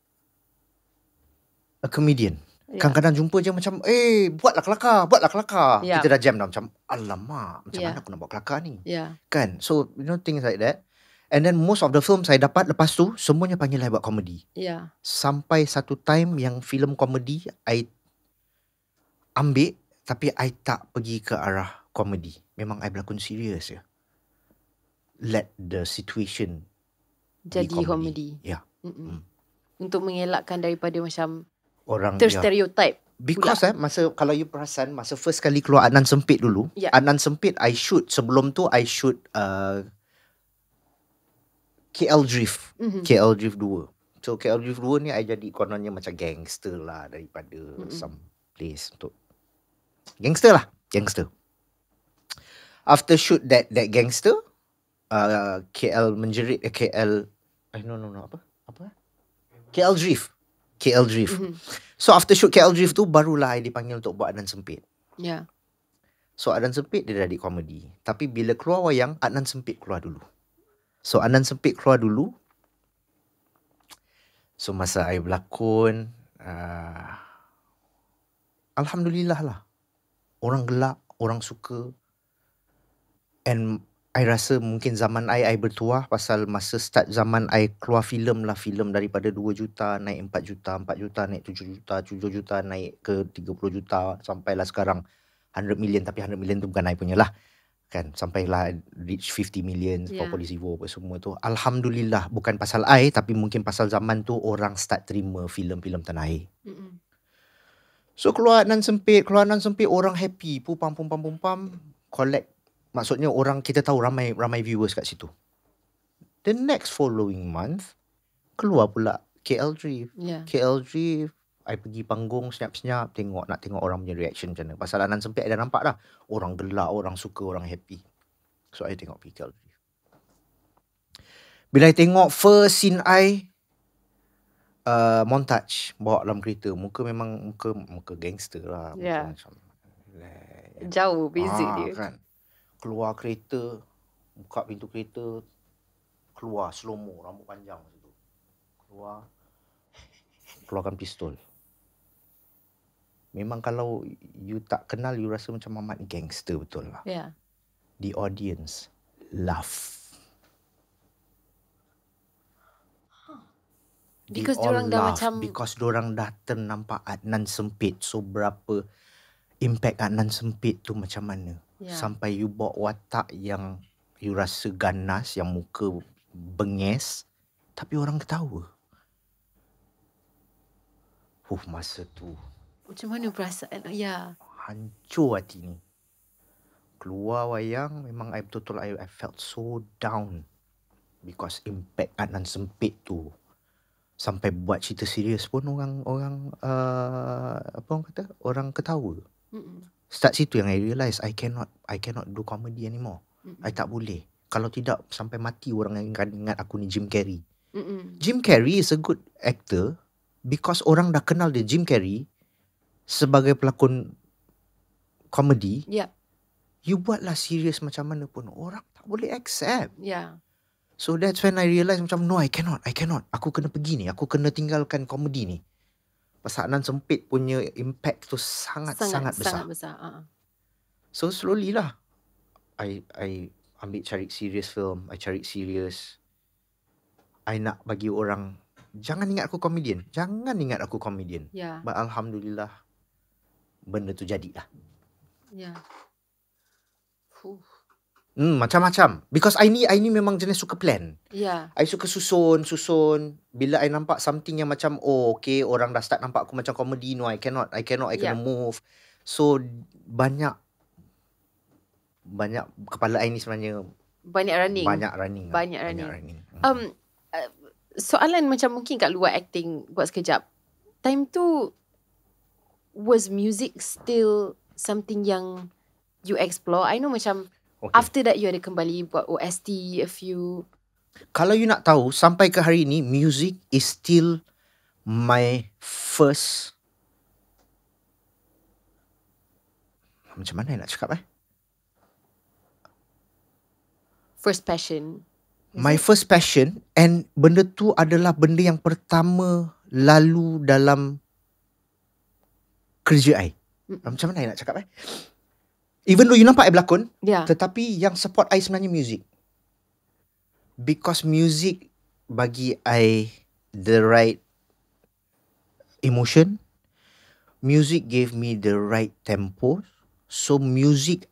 a comedian ya. Kadang-kadang yeah. jumpa je macam Eh buatlah kelakar Buatlah kelakar yeah. Kita dah jam dah macam Alamak Macam yeah. mana aku nak buat kelakar ni yeah. Kan So you know things like that And then most of the film saya dapat lepas tu semuanya panggil saya buat komedi. Yeah. Sampai satu time yang filem komedi I ambil tapi I tak pergi ke arah komedi. Memang I berlakon serius ya. Let the situation jadi komedi. Ya. Yeah. Mm. Hmm. Untuk mengelakkan daripada macam orang ya. terstereotype. Yeah. Because eh masa kalau you perasan masa first kali keluar Anan Sempit dulu, yeah. Anan Sempit I shoot sebelum tu I shoot uh, KL Drift mm-hmm. KL Drift 2 So KL Drift 2 ni I jadi kononnya macam gangster lah Daripada mm-hmm. some place untuk Gangster lah Gangster After shoot that that gangster uh, KL menjerit uh, KL I no no apa Apa KL Drift KL Drift mm-hmm. So after shoot KL Drift tu Barulah I dipanggil untuk buat Adnan Sempit yeah. So Adnan Sempit dia dah di komedi Tapi bila keluar wayang Adnan Sempit keluar dulu So Anan Sempit keluar dulu. So masa I berlakon, uh, Alhamdulillah lah. Orang gelak, orang suka. And I rasa mungkin zaman I, I bertuah pasal masa start zaman I keluar filem lah. filem daripada 2 juta, naik 4 juta, 4 juta, naik 7 juta, 7 juta, naik ke 30 juta. Sampailah sekarang 100 million. Tapi 100 million tu bukan I punya lah kan sampailah reach 50 million yeah. policy war apa semua tu alhamdulillah bukan pasal ai tapi mungkin pasal zaman tu orang start terima filem-filem tanah air Mm-mm. so keluar nan sempit keluar nan sempit orang happy pu pam pum pam pum pam collect maksudnya orang kita tahu ramai ramai viewers kat situ the next following month keluar pula KL Drift yeah. KL Drift I pergi panggung senyap-senyap tengok nak tengok orang punya reaction macam mana. Pasal Anan Sempit I dah nampak dah. Orang gelak, orang suka, orang happy. So I tengok Pikal. Bila I tengok first scene I uh, montage bawa dalam kereta. Muka memang muka muka gangster lah. Yeah. Macam, like, Jauh busy ah, dia. Kan? Keluar kereta, buka pintu kereta, keluar slow mo rambut panjang keluar keluarkan pistol Memang kalau you tak kenal, you rasa macam amat gangster betul lah. Yeah. The audience laugh. Because orang dah macam... because orang dah ternampak Adnan sempit. So berapa impact Adnan sempit tu macam mana? Yeah. Sampai you bawa watak yang you rasa ganas, yang muka benges. Tapi orang ketawa. Huh, masa tu. Macam mana perasaan ayah? Hancur hati ni. Keluar wayang, memang I betul-betul I, I felt so down. Because impact Adnan sempit tu. Sampai buat cerita serius pun orang, orang uh, apa orang kata? Orang ketawa. Mm-mm. Start situ yang I realise I cannot I cannot do comedy anymore. Mm-mm. I tak boleh. Kalau tidak sampai mati orang ingat ingat aku ni Jim Carrey. Mm-mm. Jim Carrey is a good actor because orang dah kenal dia Jim Carrey sebagai pelakon komedi, yep. Ya. you buatlah serius macam mana pun orang tak boleh accept. Yeah. So that's when I realise macam no I cannot, I cannot. Aku kena pergi ni, aku kena tinggalkan komedi ni. Pasangan sempit punya impact tu sangat-sangat sangat besar. Sangat besar. Uh-huh. So slowly lah, I I ambil cari serious film, I cari serious. I nak bagi orang Jangan ingat aku komedian. Jangan ingat aku komedian. Yeah. alhamdulillah benda tu jadilah. Ya. Yeah. Hmm, macam-macam. Because I ni I ni memang jenis suka plan. Ya. Yeah. I suka susun, susun. Bila I nampak something yang macam oh okay orang dah start nampak aku macam comedy no I cannot I cannot I yeah. Ya. cannot move. So banyak banyak kepala I ni sebenarnya banyak running. Banyak running. lah. banyak running. Banyak running. Hmm. Um, uh, soalan macam mungkin kat luar acting buat sekejap. Time tu was music still something yang you explore? I know macam okay. after that you ada kembali buat OST a few. Kalau you nak tahu sampai ke hari ini music is still my first macam mana nak cakap eh? First passion. My first passion and benda tu adalah benda yang pertama lalu dalam kerja I mm. Macam mana I nak cakap eh Even though you nampak I berlakon yeah. Tetapi yang support I sebenarnya music Because music Bagi I The right Emotion Music gave me the right tempo So music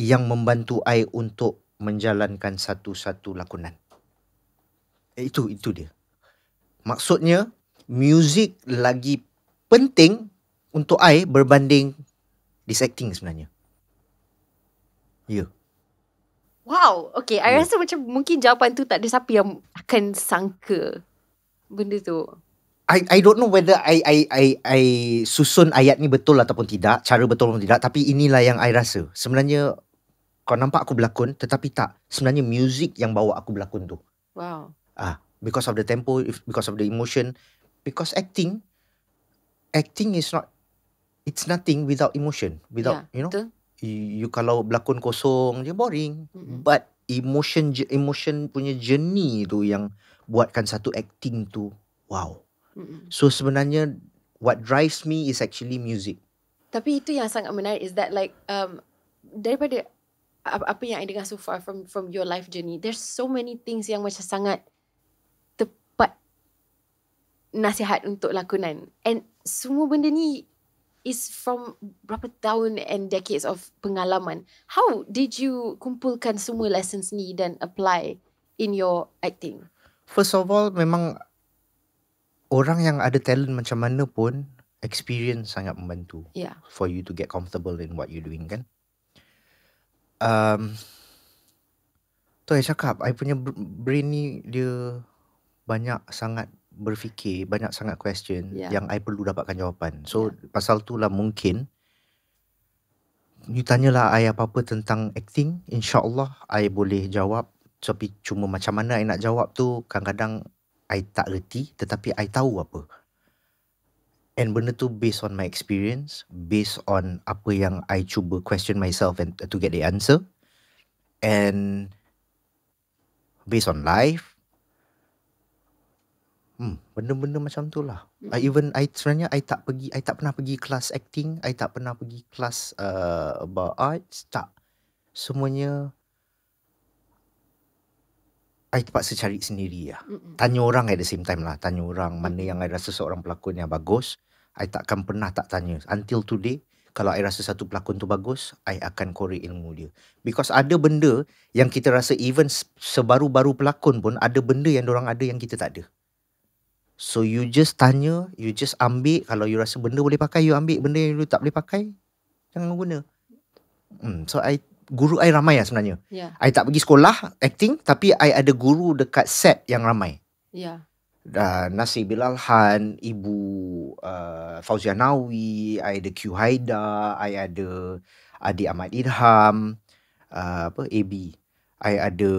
Yang membantu I untuk Menjalankan satu-satu lakonan eh, Itu, itu dia Maksudnya Music lagi penting untuk I berbanding disacting sebenarnya. Ya. Yeah. Wow, okay. I yeah. rasa macam mungkin jawapan tu tak ada siapa yang akan sangka benda tu. I I don't know whether I I I I susun ayat ni betul ataupun tidak, cara betul ataupun tidak, tapi inilah yang I rasa. Sebenarnya kau nampak aku berlakon tetapi tak. Sebenarnya music yang bawa aku berlakon tu. Wow. Ah, because of the tempo, because of the emotion, because acting acting is not it's nothing without emotion without yeah, you know you, you kalau berlakon kosong je boring mm-hmm. but emotion emotion punya journey tu yang buatkan satu acting tu wow mm-hmm. so sebenarnya what drives me is actually music tapi itu yang sangat menarik is that like um daripada apa yang I dengar so far from from your life journey there's so many things yang macam sangat tepat nasihat untuk lakonan and semua benda ni is from berapa tahun and decades of pengalaman. How did you kumpulkan semua lessons ni dan apply in your acting? First of all, memang orang yang ada talent macam mana pun, experience sangat membantu yeah. for you to get comfortable in what you doing kan. Um, tu saya cakap, saya punya brain ni dia banyak sangat berfikir banyak sangat question yeah. yang I perlu dapatkan jawapan. So yeah. pasal lah mungkin you tanyalah I apa-apa tentang acting, insya-Allah I boleh jawab tapi cuma macam mana I nak jawab tu kadang-kadang I tak reti tetapi I tahu apa. And benda tu based on my experience, based on apa yang I cuba question myself and to get the answer. And based on life, Hmm. Benda-benda macam tu lah. Hmm. Even I sebenarnya I tak pergi, I tak pernah pergi kelas acting, I tak pernah pergi kelas uh, about arts, tak. Semuanya I terpaksa cari sendiri lah. Hmm. Tanya orang at the same time lah. Tanya orang mana yang I rasa seorang pelakon yang bagus. I takkan pernah tak tanya. Until today, kalau I rasa satu pelakon tu bagus, I akan korek ilmu dia. Because ada benda yang kita rasa even sebaru-baru pelakon pun, ada benda yang orang ada yang kita tak ada. So you just tanya You just ambil Kalau you rasa benda boleh pakai You ambil Benda yang you tak boleh pakai Jangan guna hmm. So I Guru I ramai lah sebenarnya yeah. I tak pergi sekolah Acting Tapi I ada guru Dekat set yang ramai Ya yeah. uh, Nasir Bilal Han Ibu uh, Fauzia Nawi I ada Q Haida I ada Adi Ahmad Irham uh, Apa AB I ada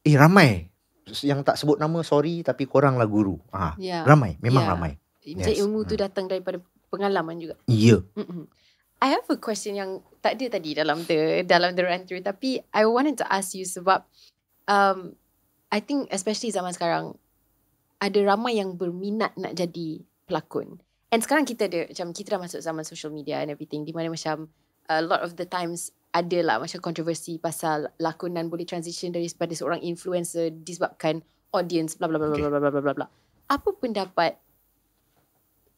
Eh ramai yang tak sebut nama sorry tapi koranglah guru ha, yeah. Ya. ramai memang yeah. ramai yes. Cik ilmu tu hmm. datang daripada pengalaman juga iya yeah. mm-hmm. I have a question yang tak ada tadi dalam the dalam the run through tapi I wanted to ask you sebab um, I think especially zaman sekarang ada ramai yang berminat nak jadi pelakon and sekarang kita ada macam kita dah masuk zaman social media and everything di mana macam a lot of the times ada lah macam kontroversi pasal lakonan boleh transition daripada seorang influencer disebabkan audience bla bla bla bla bla bla bla bla. Apa pendapat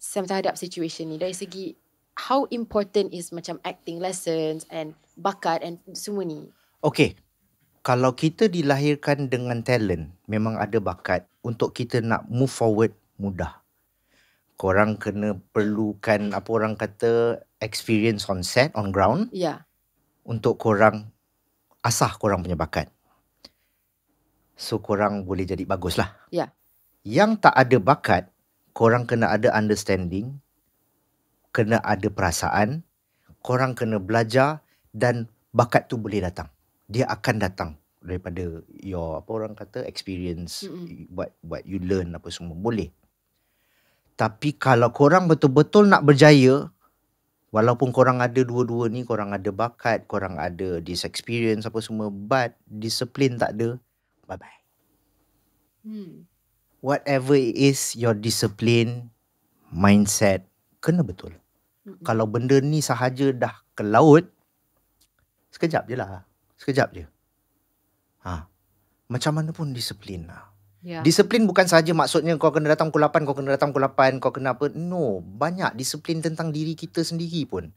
Sam terhadap situasi ni dari segi how important is macam acting lessons and bakat and semua ni? Okay. Kalau kita dilahirkan dengan talent, memang ada bakat untuk kita nak move forward mudah. Korang kena perlukan apa orang kata experience on set, on ground. Yeah untuk korang asah korang punya bakat. So korang boleh jadi bagus lah. Ya. Yeah. Yang tak ada bakat, korang kena ada understanding, kena ada perasaan, korang kena belajar dan bakat tu boleh datang. Dia akan datang daripada your apa orang kata experience mm-hmm. what what you learn apa semua boleh. Tapi kalau korang betul-betul nak berjaya, Walaupun korang ada dua-dua ni, korang ada bakat, korang ada this experience apa semua, but discipline tak ada, bye-bye. Hmm. Whatever it is your discipline, mindset, kena betul. Hmm. Kalau benda ni sahaja dah ke laut, sekejap je lah. Sekejap je. Ha. Macam mana pun disiplin lah. Yeah. Disiplin bukan saja maksudnya kau kena datang pukul 8, kau kena datang pukul 8, kau kena apa. No, banyak disiplin tentang diri kita sendiri pun.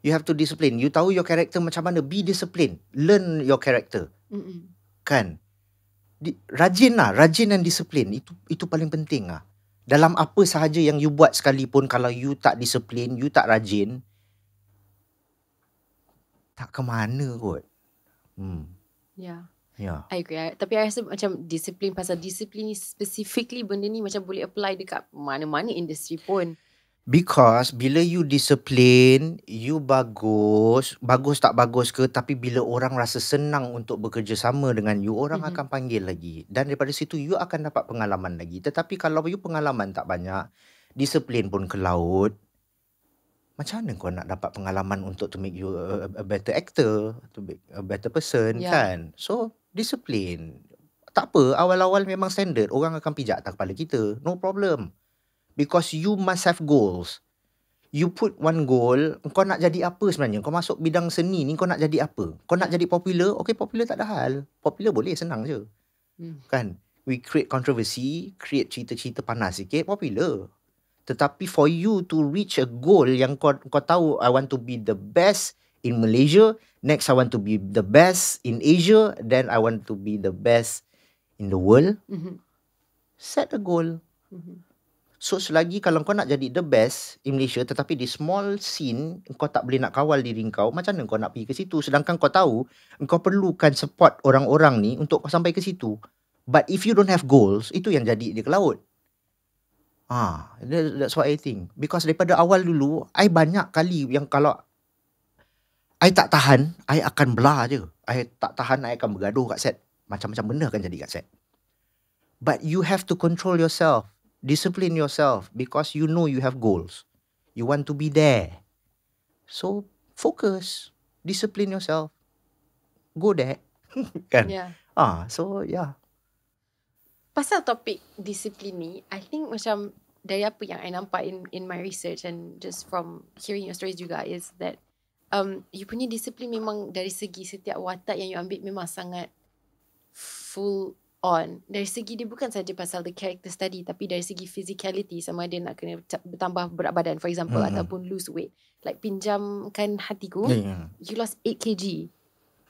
You have to discipline. You tahu your character macam mana. Be disciplined. Learn your character. Mm-mm. Kan? Di, rajin lah. Rajin dan disiplin. Itu itu paling penting lah. Dalam apa sahaja yang you buat sekalipun, kalau you tak disiplin, you tak rajin, tak ke mana kot. Hmm. Yeah. Ya. Yeah. I agree. Tapi I rasa macam disiplin pasal disiplin ni specifically benda ni macam boleh apply dekat mana-mana industri pun. Because bila you disiplin, you bagus, bagus tak bagus ke, tapi bila orang rasa senang untuk bekerjasama dengan you, orang mm-hmm. akan panggil lagi. Dan daripada situ, you akan dapat pengalaman lagi. Tetapi kalau you pengalaman tak banyak, disiplin pun ke laut, macam mana kau nak dapat pengalaman untuk to make you a, a better actor, to be a better person yeah. kan? So, Disiplin. Tak apa, awal-awal memang standard. Orang akan pijak atas kepala kita. No problem. Because you must have goals. You put one goal, kau nak jadi apa sebenarnya? Kau masuk bidang seni ni, kau nak jadi apa? Kau nak jadi popular? Okay, popular tak ada hal. Popular boleh, senang je. Hmm. Kan? We create controversy, create cerita-cerita panas sikit, popular. Tetapi for you to reach a goal yang kau, kau tahu, I want to be the best in Malaysia, next I want to be the best in Asia, then I want to be the best in the world. Mm-hmm. Set a goal. Mm-hmm. So selagi kalau kau nak jadi the best in Malaysia, tetapi di small scene kau tak boleh nak kawal diri kau, macam mana kau nak pergi ke situ? Sedangkan kau tahu kau perlukan support orang-orang ni untuk kau sampai ke situ. But if you don't have goals, itu yang jadi dia ke laut. Ah, that's what I think. Because daripada awal dulu, I banyak kali yang kalau I tak tahan I akan belah je I tak tahan I akan bergaduh kat set Macam-macam benda akan jadi kat set But you have to control yourself Discipline yourself Because you know you have goals You want to be there So focus Discipline yourself Go there Kan yeah. Ah, So yeah Pasal topik disiplin ni I think macam Dari apa yang I nampak in, in my research And just from hearing your stories juga Is that um, you punya disiplin memang dari segi setiap watak yang you ambil memang sangat full on. Dari segi dia bukan saja pasal the character study tapi dari segi physicality sama ada nak kena bertambah berat badan for example mm-hmm. ataupun lose weight. Like pinjamkan hatiku, yeah, yeah. you lost 8 kg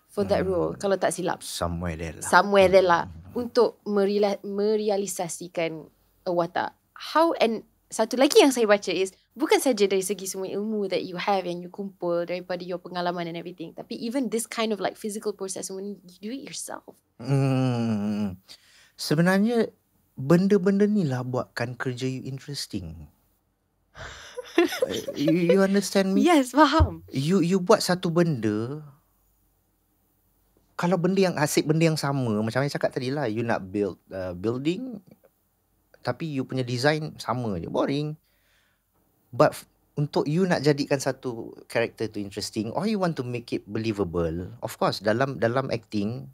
for that mm-hmm. role kalau tak silap. Somewhere there lah. Somewhere there lah. Mm. Untuk merila- merealisasikan a watak. How and satu lagi yang saya baca is bukan saja dari segi semua ilmu that you have and you kumpul daripada your pengalaman and everything tapi even this kind of like physical process when you do it yourself. Hmm. Sebenarnya benda-benda ni lah buatkan kerja you interesting. you, you understand me? Yes, faham. You you buat satu benda kalau benda yang asyik benda yang sama macam saya cakap tadi lah you nak build uh, building tapi you punya design sama je boring but untuk you nak jadikan satu character tu interesting or you want to make it believable of course dalam dalam acting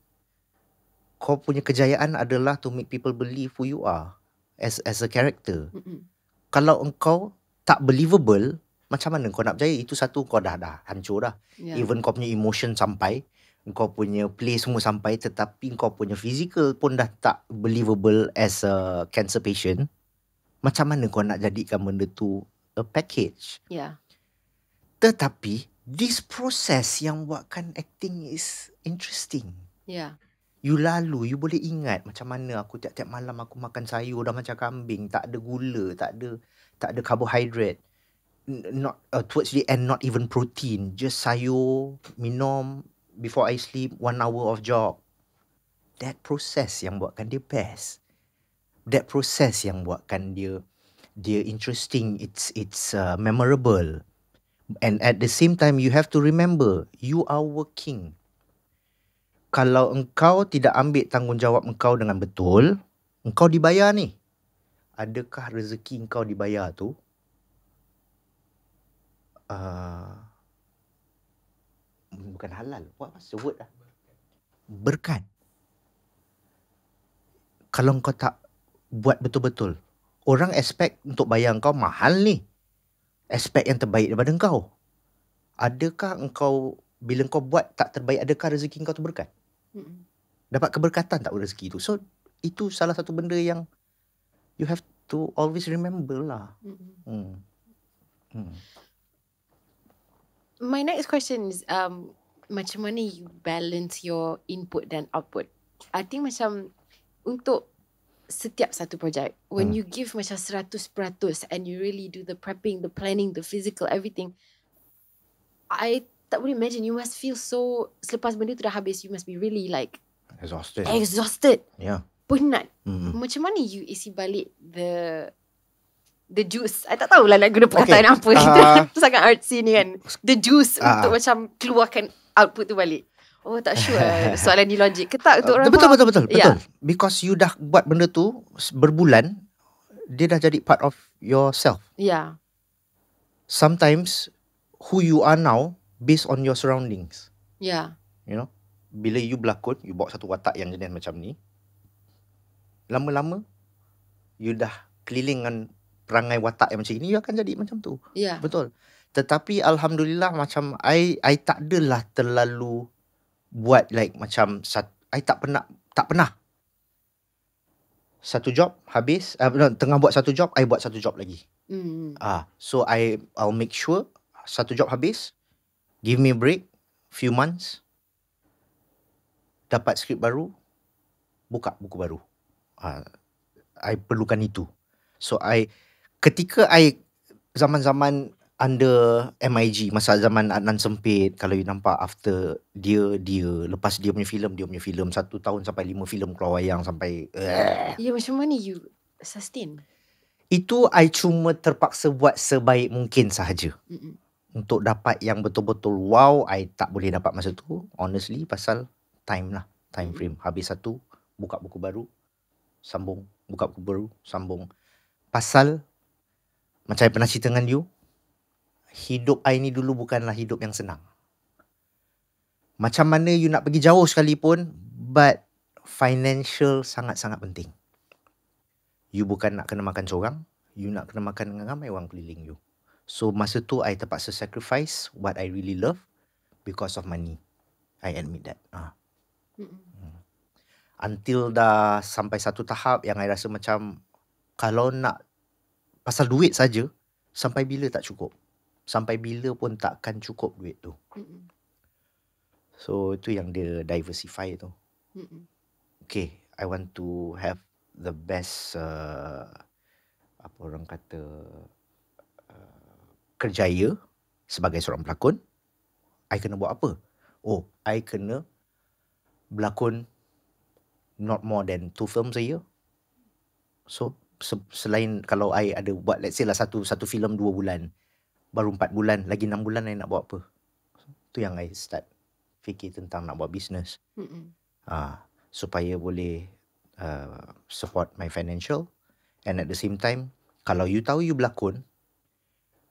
kau punya kejayaan adalah to make people believe who you are as as a character Mm-mm. kalau engkau tak believable macam mana kau nak berjaya itu satu kau dah dah hancur dah yeah. even kau punya emotion sampai kau punya play semua sampai tetapi kau punya physical pun dah tak believable as a cancer patient macam mana kau nak jadikan benda tu a package yeah tetapi this process yang buatkan acting is interesting yeah you lalu you boleh ingat macam mana aku tiap-tiap malam aku makan sayur dah macam kambing tak ada gula tak ada tak ada carbohydrate not uh, towards the end not even protein just sayur minum before I sleep, one hour of jog. That process yang buatkan dia best. That process yang buatkan dia dia interesting. It's it's uh, memorable. And at the same time, you have to remember you are working. Kalau engkau tidak ambil tanggungjawab engkau dengan betul, engkau dibayar ni. Adakah rezeki engkau dibayar tu? Uh, bukan halal what word lah berkat kalau kau tak buat betul-betul orang expect untuk bayar kau mahal ni expect yang terbaik daripada kau adakah engkau bila kau buat tak terbaik adakah rezeki kau tu berkat dapat keberkatan tak rezeki tu so itu salah satu benda yang you have to always remember lah hmm, hmm my next question is um macam mana you balance your input dan output? I think macam untuk setiap satu projek when hmm. you give macam seratus peratus and you really do the prepping, the planning, the physical everything I tak boleh imagine you must feel so selepas benda tu dah habis you must be really like exhausted. Exhausted. Yeah. Penat. Hmm. Macam mana you isi balik the the juice I tak tahu lah nak guna perkataan okay. apa uh, ah. kita sangat artsy ni kan the juice uh, untuk macam keluarkan output tu balik oh tak sure soalan ni logik ke tak untuk uh, orang betul, betul betul ya. betul yeah. because you dah buat benda tu berbulan dia dah jadi part of yourself yeah sometimes who you are now based on your surroundings yeah you know bila you berlakon you bawa satu watak yang jenis macam ni lama-lama you dah keliling dengan perangai watak yang macam ini you akan jadi macam tu yeah. betul tetapi alhamdulillah macam i i tak adalah terlalu buat like macam i tak pernah tak pernah satu job habis uh, no, tengah buat satu job i buat satu job lagi mm ah so i i'll make sure satu job habis give me break few months dapat skrip baru buka buku baru ah i perlukan itu so i ketika I zaman-zaman under MIG masa zaman Adnan Sempit kalau you nampak after dia dia lepas dia punya filem dia punya filem satu tahun sampai lima filem keluar wayang sampai eh. ya yeah, macam mana you sustain itu I cuma terpaksa buat sebaik mungkin sahaja Mm-mm. untuk dapat yang betul-betul wow I tak boleh dapat masa tu honestly pasal time lah time frame mm-hmm. habis satu buka buku baru sambung buka buku baru sambung pasal macam saya pernah cerita dengan you Hidup saya ni dulu bukanlah hidup yang senang Macam mana you nak pergi jauh sekalipun But financial sangat-sangat penting You bukan nak kena makan seorang You nak kena makan dengan ramai orang keliling you So masa tu I terpaksa sacrifice What I really love Because of money I admit that uh. Until dah sampai satu tahap Yang I rasa macam Kalau nak pasal duit saja sampai bila tak cukup sampai bila pun takkan cukup duit tu so itu yang dia diversify tu okay I want to have the best uh, apa orang kata uh, kerjaya sebagai seorang pelakon I kena buat apa oh I kena berlakon not more than two films a year so selain kalau I ada buat let's say lah satu satu filem dua bulan baru empat bulan lagi enam bulan I nak buat apa tu yang I start fikir tentang nak buat business Mm-mm. ah supaya boleh uh, support my financial and at the same time kalau you tahu you berlakon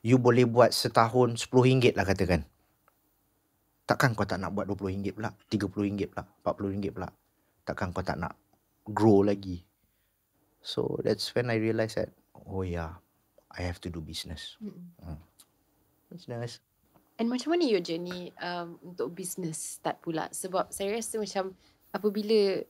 you boleh buat setahun sepuluh ringgit lah katakan takkan kau tak nak buat dua puluh ringgit pula tiga puluh ringgit pula empat puluh ringgit pula takkan kau tak nak grow lagi So that's when I realised that oh yeah, I have to do business. Mm. Business. And macam mana your journey um, untuk business start pula? Sebab saya rasa macam apabila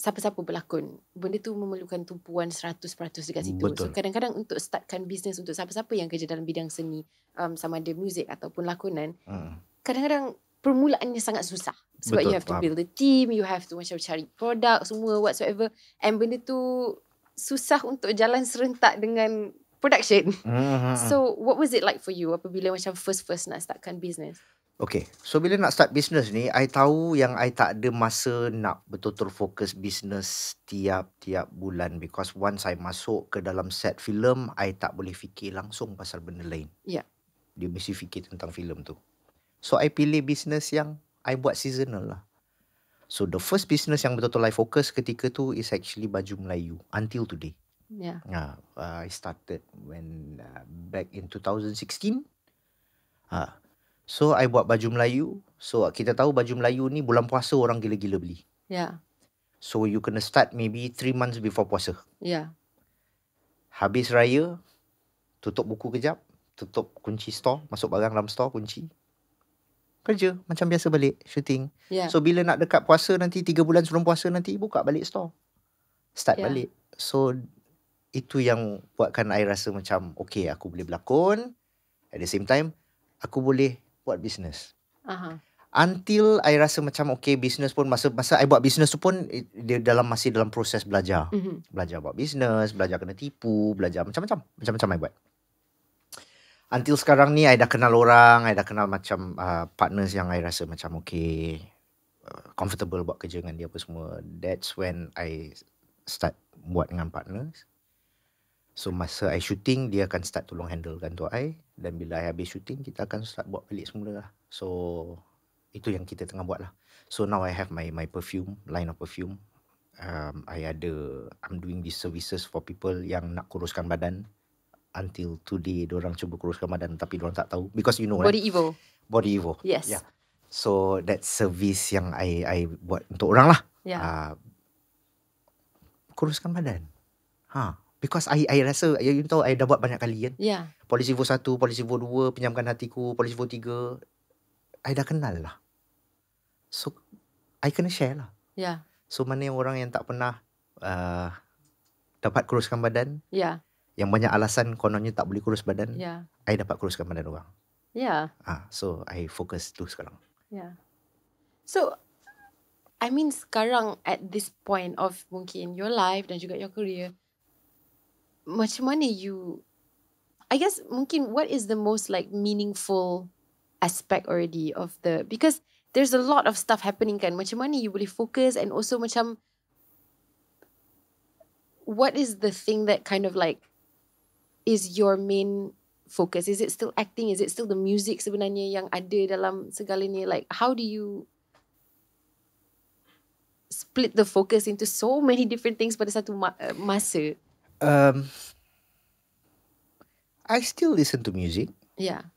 siapa-siapa berlakon, benda tu memerlukan tumpuan 100% dekat situ. Betul. So kadang-kadang untuk startkan business untuk siapa-siapa yang kerja dalam bidang seni, um, sama ada muzik ataupun lakonan, mm. kadang-kadang permulaannya sangat susah. Sebab Betul. you have to build a team, you have to macam cari produk, semua whatsoever. And benda tu susah untuk jalan serentak dengan production. Mm-hmm. So what was it like for you apabila macam first-first nak startkan business? Okay, so bila nak start business ni, I tahu yang I tak ada masa nak betul-betul fokus business tiap-tiap bulan because once I masuk ke dalam set film, I tak boleh fikir langsung pasal benda lain. Yeah. Dia mesti fikir tentang film tu. So I pilih business yang I buat seasonal lah. So the first business yang betul-betul I focus ketika tu is actually baju Melayu until today. Yeah. Yeah, uh, I started when uh, back in 2016. Ah. Uh, so I buat baju Melayu. So kita tahu baju Melayu ni bulan puasa orang gila-gila beli. Yeah. So you kena start maybe three months before puasa. Yeah. Habis raya, tutup buku kejap, tutup kunci store, masuk barang dalam store, kunci, kerja macam biasa balik shooting. Yeah. So bila nak dekat puasa nanti tiga bulan sebelum puasa nanti buka balik store. Start yeah. balik. So itu yang buatkan I rasa macam okay aku boleh berlakon at the same time aku boleh buat business. Uh-huh. Until I rasa macam okay business pun masa masa I buat business tu pun dia dalam masih dalam proses belajar. Mm-hmm. Belajar buat business, belajar kena tipu, belajar macam-macam, macam-macam I buat until sekarang ni I dah kenal orang I dah kenal macam uh, partners yang I rasa macam okay uh, comfortable buat kerja dengan dia apa semua that's when I start buat dengan partners so masa I shooting dia akan start tolong handle kan tu I dan bila I habis shooting kita akan start buat balik semula lah so itu yang kita tengah buat lah so now I have my my perfume line of perfume um, I ada I'm doing these services for people yang nak kuruskan badan until today orang cuba kuruskan badan tapi orang tak tahu because you know body right? Eh? evil body evil yes yeah. so that service yang I I buat untuk orang lah yeah. Uh, kuruskan badan ha huh. because I I rasa you tahu I dah buat banyak kali kan yeah. polisi vo 1 polisi vo 2 pinjamkan hatiku polisi vo 3 I dah kenal lah so I kena share lah yeah. so mana yang orang yang tak pernah uh, dapat kuruskan badan yeah yang banyak alasan kononnya tak boleh kurus badan, yeah. I dapat kuruskan badan orang. Yeah. Ha, ah, so I focus tu sekarang. Yeah. So I mean sekarang at this point of mungkin your life dan juga your career macam mana you I guess mungkin what is the most like meaningful aspect already of the because there's a lot of stuff happening kan macam mana you boleh focus and also macam what is the thing that kind of like is your main focus? Is it still acting? Is it still the music sebenarnya yang ada dalam segalanya? Like how do you split the focus into so many different things pada satu ma- eh, masa? Um, I still listen to music. Yeah.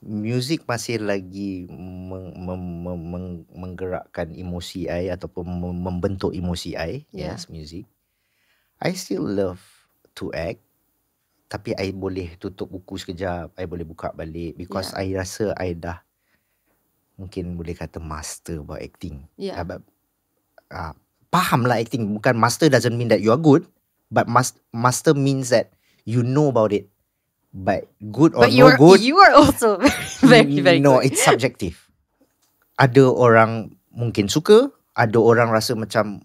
Music masih lagi meng, meng, menggerakkan emosi I ataupun membentuk emosi I. Yeah. Yes, music. I still love to act. tapi I boleh tutup buku sekejap I boleh buka balik because yeah. I rasa I dah mungkin boleh kata master about acting yeah. Ya. but uh, faham lah acting bukan master doesn't mean that you are good but master means that you know about it but good or but no good you are also very very very. no it's subjective ada orang mungkin suka ada orang rasa macam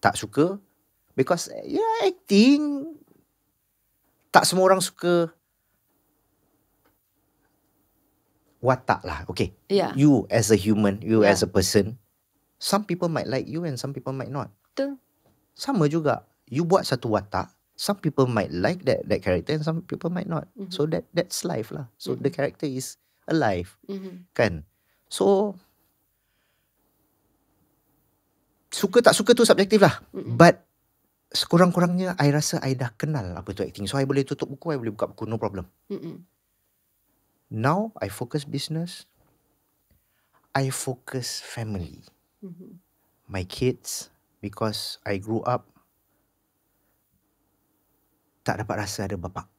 tak suka because yeah ya, acting tak semua orang suka watak lah. Okay. Yeah. You as a human, you yeah. as a person, some people might like you and some people might not. Betul. Sama juga. You buat satu watak, some people might like that that character and some people might not. Mm-hmm. So that that's life lah. So mm-hmm. the mhm. character is alive. Mm-hmm. Kan? So, suka tak suka tu subjektif lah. Mm-hmm. But, sekurang-kurangnya I rasa I dah kenal apa tu acting. So I boleh tutup buku, I boleh buka buku, no problem. Mm-mm. Now I focus business. I focus family. Mm-hmm. My kids because I grew up tak dapat rasa ada bapa.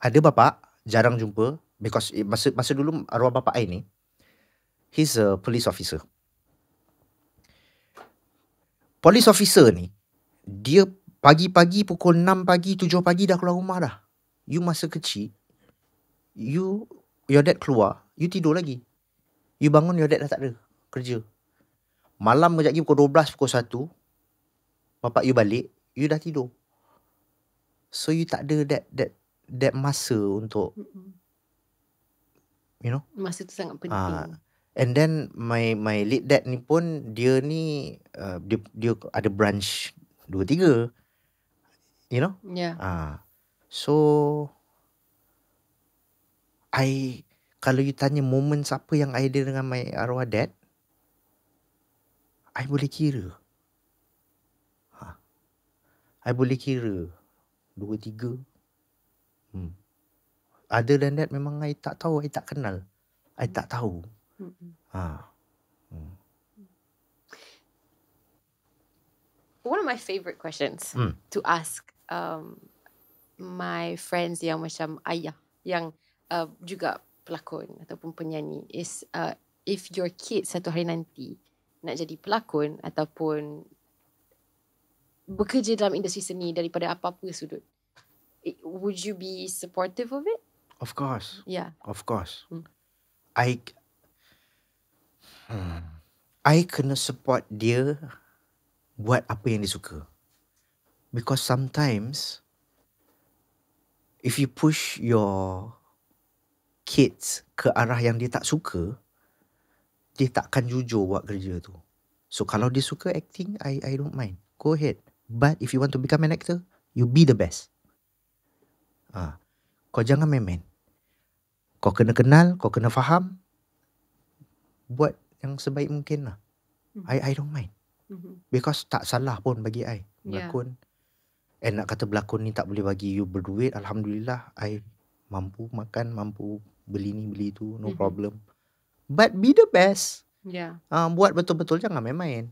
Ada bapa jarang jumpa because masa masa dulu arwah bapa I ni he's a police officer. Police officer ni dia pagi-pagi pukul 6 pagi, 7 pagi dah keluar rumah dah. You masa kecil, you your dad keluar, you tidur lagi. You bangun, your dad dah tak ada kerja. Malam kejap lagi pukul 12, pukul 1, bapak you balik, you dah tidur. So you tak ada that that that masa untuk you know masa tu sangat penting. Uh, and then my my late dad ni pun dia ni uh, dia dia ada branch dua tiga you know yeah. Uh, so I kalau you tanya momen siapa yang I ada dengan my arwah dad I boleh kira ha. I boleh kira dua tiga hmm. other than that memang I tak tahu I tak kenal I tak tahu mm ha. one of my favorite questions mm. to ask um, my friends yang macam ayah yang uh, juga pelakon ataupun penyanyi is uh, if your kid satu hari nanti nak jadi pelakon ataupun bekerja dalam industri seni daripada apa-apa sudut it, would you be supportive of it of course yeah of course mm. i hmm, i kena support dia buat apa yang dia suka. Because sometimes if you push your kids ke arah yang dia tak suka, dia takkan jujur buat kerja tu. So kalau dia suka acting, I I don't mind. Go ahead. But if you want to become an actor, you be the best. Ah. Ha. Kau jangan main-main. Kau kena kenal, kau kena faham. Buat yang sebaik mungkin lah. Hmm. I I don't mind mm-hmm. because tak salah pun bagi I berlakon yeah. and nak kata berlakon ni tak boleh bagi you berduit Alhamdulillah I mampu makan mampu beli ni beli tu no mm-hmm. problem but be the best yeah. uh, buat betul-betul jangan main-main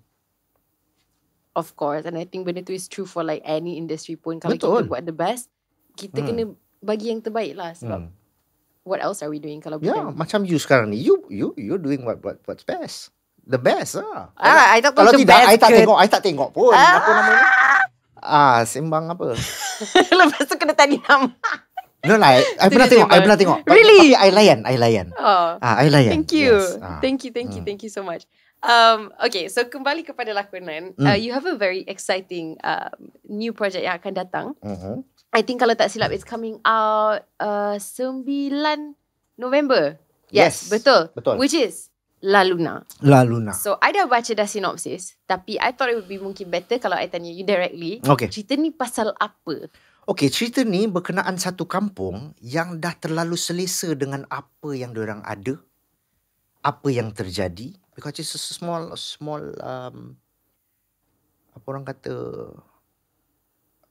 of course and I think benda tu is true for like any industry pun kalau Betul. kita buat the best kita mm. kena bagi yang terbaik lah hmm. sebab mm. What else are we doing kalau bukan? Yeah, macam you sekarang ni. You you you doing what what what's best the best lah. Ah, I talk kalau the tidak, best I tak tengok, I tak tengok pun. Ah. Apa nama ni? Ah, sembang apa? Lepas tu kena tanya nama. No lah, I, I pernah tengok, I pernah tengok. Really? Tapi I layan, I layan. Oh. Ah, I layan. Thank you. Yes. Ah. Thank you, thank you, hmm. thank you so much. Um, okay, so kembali kepada lakonan. Mm. Uh, you have a very exciting uh, new project yang akan datang. Mm-hmm. I think kalau tak silap, it's coming out uh, 9 November. Yes, yes. Betul. betul. Which is? La Luna. La Luna. So, I dah baca dah sinopsis. Tapi, I thought it would be mungkin better kalau I tanya you directly. Okay. Cerita ni pasal apa? Okay, cerita ni berkenaan satu kampung yang dah terlalu selesa dengan apa yang orang ada. Apa yang terjadi. Because it's a small, small, um, apa orang kata,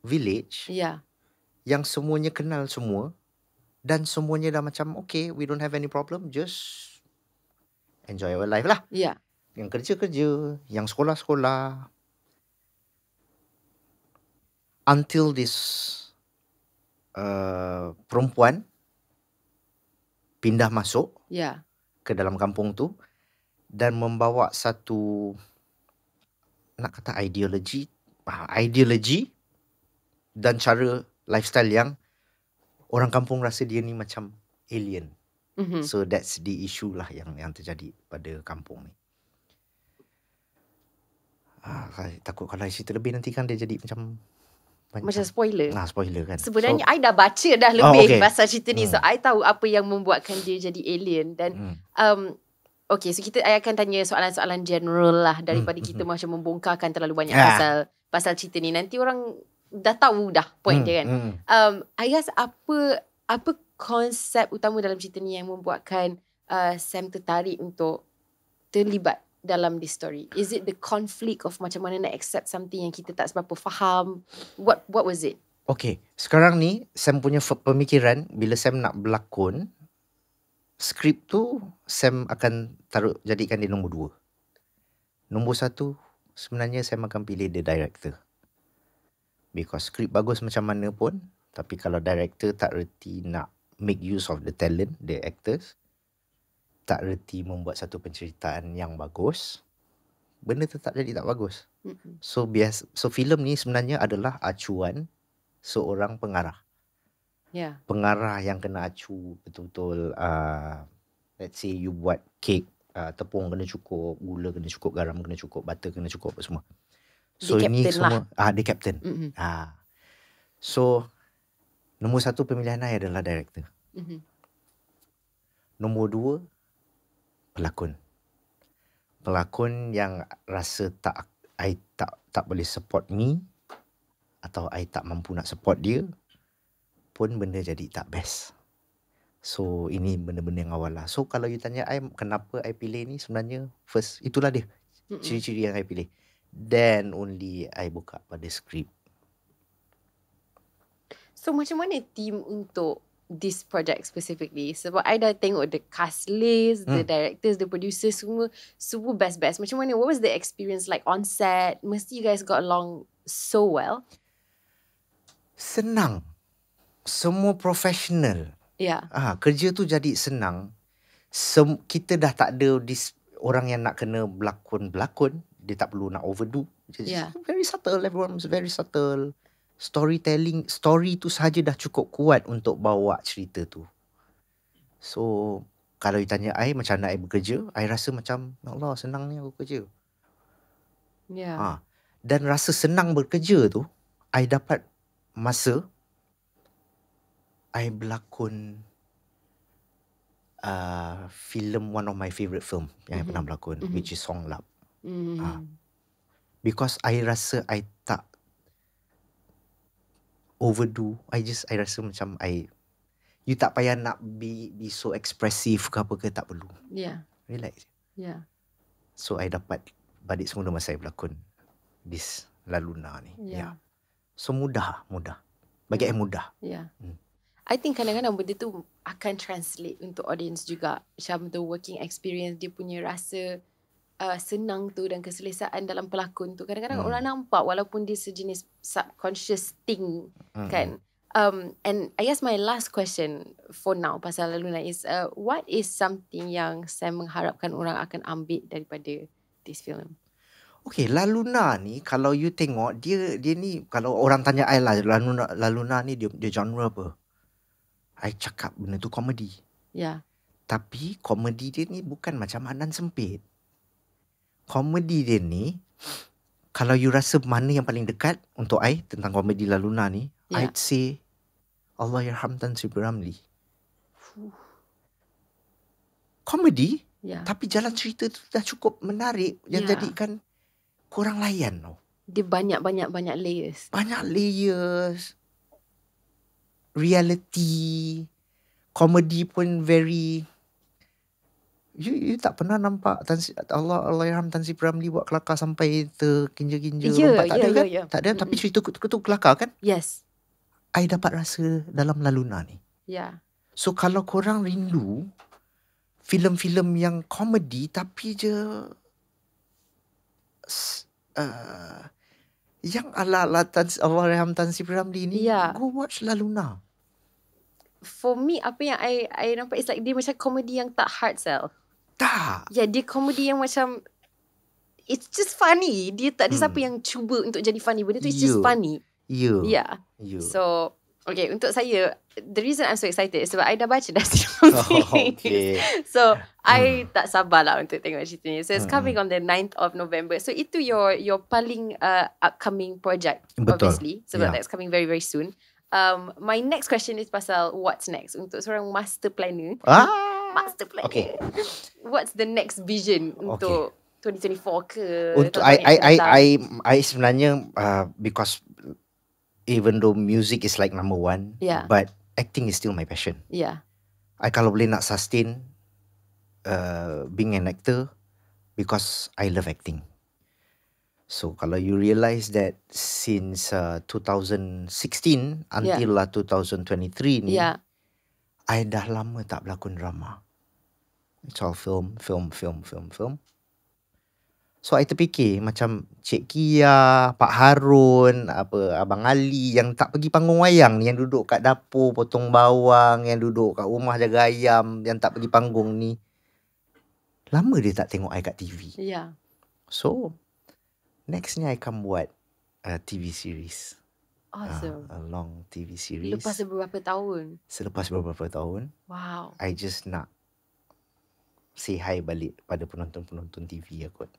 village. Yeah. Yang semuanya kenal semua. Dan semuanya dah macam, okay, we don't have any problem. Just enjoy your life lah. Ya. Yeah. Yang kerja-kerja, yang sekolah-sekolah. Until this uh, perempuan pindah masuk yeah. ke dalam kampung tu dan membawa satu nak kata ideologi ah, ideologi dan cara lifestyle yang orang kampung rasa dia ni macam alien hmm So that's the issue lah yang yang terjadi pada kampung ni. Ah, takut kalau isi terlebih nanti kan dia jadi macam macam, macam spoiler. Nah, spoiler kan. Sebenarnya so, I dah baca dah oh, lebih oh, okay. pasal cerita ni mm. so hmm. I tahu apa yang membuatkan dia jadi alien dan mm. um okay so kita I akan tanya soalan-soalan general lah daripada mm. kita mm. macam membongkarkan terlalu banyak yeah. pasal pasal cerita ni nanti orang dah tahu dah point mm. dia kan. Mm. Um I guess apa apa konsep utama dalam cerita ni yang membuatkan uh, Sam tertarik untuk terlibat dalam this story? Is it the conflict of macam mana nak accept something yang kita tak seberapa faham? What what was it? Okay, sekarang ni Sam punya pemikiran bila Sam nak berlakon, skrip tu Sam akan taruh jadikan dia nombor dua. Nombor satu, sebenarnya Sam akan pilih the director. Because skrip bagus macam mana pun, tapi kalau director tak reti nak make use of the talent, the actors. Tak reti membuat satu penceritaan yang bagus. Benda tetap jadi tak bagus. Mm-hmm. So bias so filem ni sebenarnya adalah acuan seorang pengarah. Yeah. Pengarah yang kena acu betul-betul uh, let's say you buat cake Uh, tepung kena cukup, gula kena cukup, garam kena cukup, butter kena cukup apa semua. So ini lah. semua ah uh, the captain. Mm-hmm. Uh. So Nombor satu pemilihan saya adalah director. Mm-hmm. Nombor dua, pelakon. Pelakon yang rasa tak I tak tak boleh support me atau I tak mampu nak support dia pun benda jadi tak best. So ini benda-benda yang awal lah. So kalau you tanya I kenapa I pilih ni sebenarnya first itulah dia. Mm-mm. Ciri-ciri yang I pilih. Then only I buka pada script. So macam mana team untuk this project specifically? Sebab I dah tengok the cast list, hmm. the directors, the producers semua super best best. Macam mana? What was the experience like on set? Mesti you guys got along so well. Senang. Semua profesional. Ya. Yeah. Ah, kerja tu jadi senang. Sem- kita dah tak ada dis- orang yang nak kena berlakon-berlakon. Dia tak perlu nak overdo. yeah. Very subtle. Everyone very subtle storytelling story tu saja dah cukup kuat untuk bawa cerita tu. So kalau you tanya I macam mana I bekerja, I rasa macam ya Allah senang ni aku kerja. Ya. Yeah. Ha. Dan rasa senang bekerja tu, I dapat masa I berlakon uh, film one of my favorite film yang mm-hmm. I pernah berlakon mm-hmm. which is Song Lab. Mm-hmm. Ha. Because I rasa I tak overdo I just I rasa macam I You tak payah nak be Be so expressive ke apa ke Tak perlu Yeah Relax Yeah So I dapat Balik semula masa I berlakon This Laluna ni yeah. yeah. So mudah Mudah Bagi yeah. I mudah Yeah hmm. I think kadang-kadang benda tu akan translate untuk audience juga. Macam the working experience, dia punya rasa uh, senang tu dan keselesaan dalam pelakon tu kadang-kadang hmm. orang nampak walaupun dia sejenis subconscious thing hmm. kan um and i guess my last question for now pasal Luna is uh, what is something yang saya mengharapkan orang akan ambil daripada this film Okay, La Luna ni kalau you tengok dia dia ni kalau orang tanya I lah La Luna, La Luna ni dia, dia genre apa? I cakap benda tu komedi. Ya. Yeah. Tapi komedi dia ni bukan macam Anan Sempit komedi dia ni kalau you rasa mana yang paling dekat untuk I tentang komedi Laluna ni yeah. I'd say Allah Yerham Tan Sri Beramli komedi yeah. tapi jalan cerita tu dah cukup menarik yang yeah. jadikan kurang layan tau dia banyak-banyak banyak layers banyak layers reality komedi pun very You, you tak pernah nampak Tan Sri, Allah Allahyarham Tan Sri Pramli buat kelakar sampai terkinja-kinja yeah, lompat tak ya, ada yeah, kan? Yeah, ya. Tak ada mm-hmm. tapi cerita tu, tu kelakar kan? Yes. I dapat rasa dalam laluna ni. Yeah. So kalau korang rindu filem-filem yang komedi tapi je uh, yang ala-ala Tan Sri Allahyarham Tan Sri Pramli ni, yeah. go watch Laluna. For me, apa yang I, I nampak it's like dia macam komedi yang tak hard sell. Tak. Ya, yeah, dia komedi yang macam it's just funny. Dia tak ada hmm. siapa yang cuba untuk jadi funny. Benda tu it's you. Ya. just funny. You. Ya. Yeah. You. Ya. So, okay, untuk saya the reason I'm so excited is sebab I dah baca dah cerita. Oh, okay. so, I hmm. tak lah untuk tengok cerita ni. So, it's hmm. coming on the 9th of November. So, itu your your paling uh, upcoming project Betul. obviously. So, yeah. that's coming very very soon. Um, my next question is pasal what's next untuk seorang master planner. Ah master plan. Okay. What's the next vision untuk 2024 ke? Untuk I, I I I I sebenarnya uh, because even though music is like number one, yeah. but acting is still my passion. Yeah. I kalau boleh nak sustain uh, being an actor because I love acting. So kalau you realize that since uh, 2016 until yeah. lah 2023 ni, yeah. I dah lama tak berlakon drama. It's all film, film, film, film, film. So I terfikir macam Cik Kia, Pak Harun, apa Abang Ali yang tak pergi panggung wayang ni, yang duduk kat dapur potong bawang, yang duduk kat rumah jaga ayam, yang tak pergi panggung ni. Lama dia tak tengok I kat TV. Ya. Yeah. So, next ni I akan buat a uh, TV series. Awesome. A, uh, a long TV series. Selepas beberapa tahun. Selepas beberapa tahun. Wow. I just nak say hi balik pada penonton-penonton TV ya kot.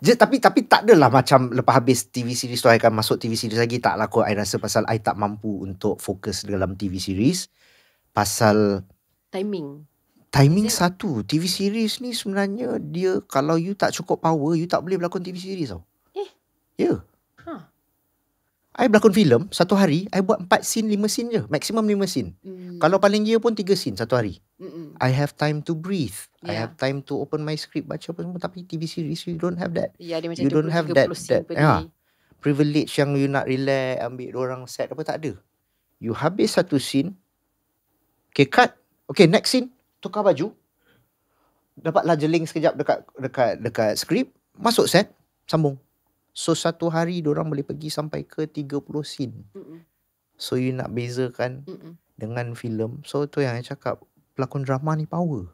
Je, tapi tapi tak adalah macam lepas habis TV series tu I akan masuk TV series lagi tak lah kot I rasa pasal I tak mampu untuk fokus dalam TV series pasal timing timing Is satu it? TV series ni sebenarnya dia kalau you tak cukup power you tak boleh berlakon TV series tau eh ya yeah. I berlakon filem satu hari I buat empat scene lima scene je maksimum lima scene. Mm. Kalau paling dia ya pun tiga scene satu hari. Mm-mm. I have time to breathe. Yeah. I ya. have time to open my script baca apa semua tapi TV series you don't have that. Yeah, dia macam you don't have that. that yeah. Privilege yang you nak relax ambil dua orang set apa tak ada. You habis satu scene. Okay cut. Okay next scene tukar baju. Dapatlah jeling sekejap dekat dekat dekat script masuk set sambung. So satu hari orang boleh pergi sampai ke 30 scene. Mm-mm. So you nak bezakan Mm-mm. dengan filem. So tu yang saya cakap, pelakon drama ni power.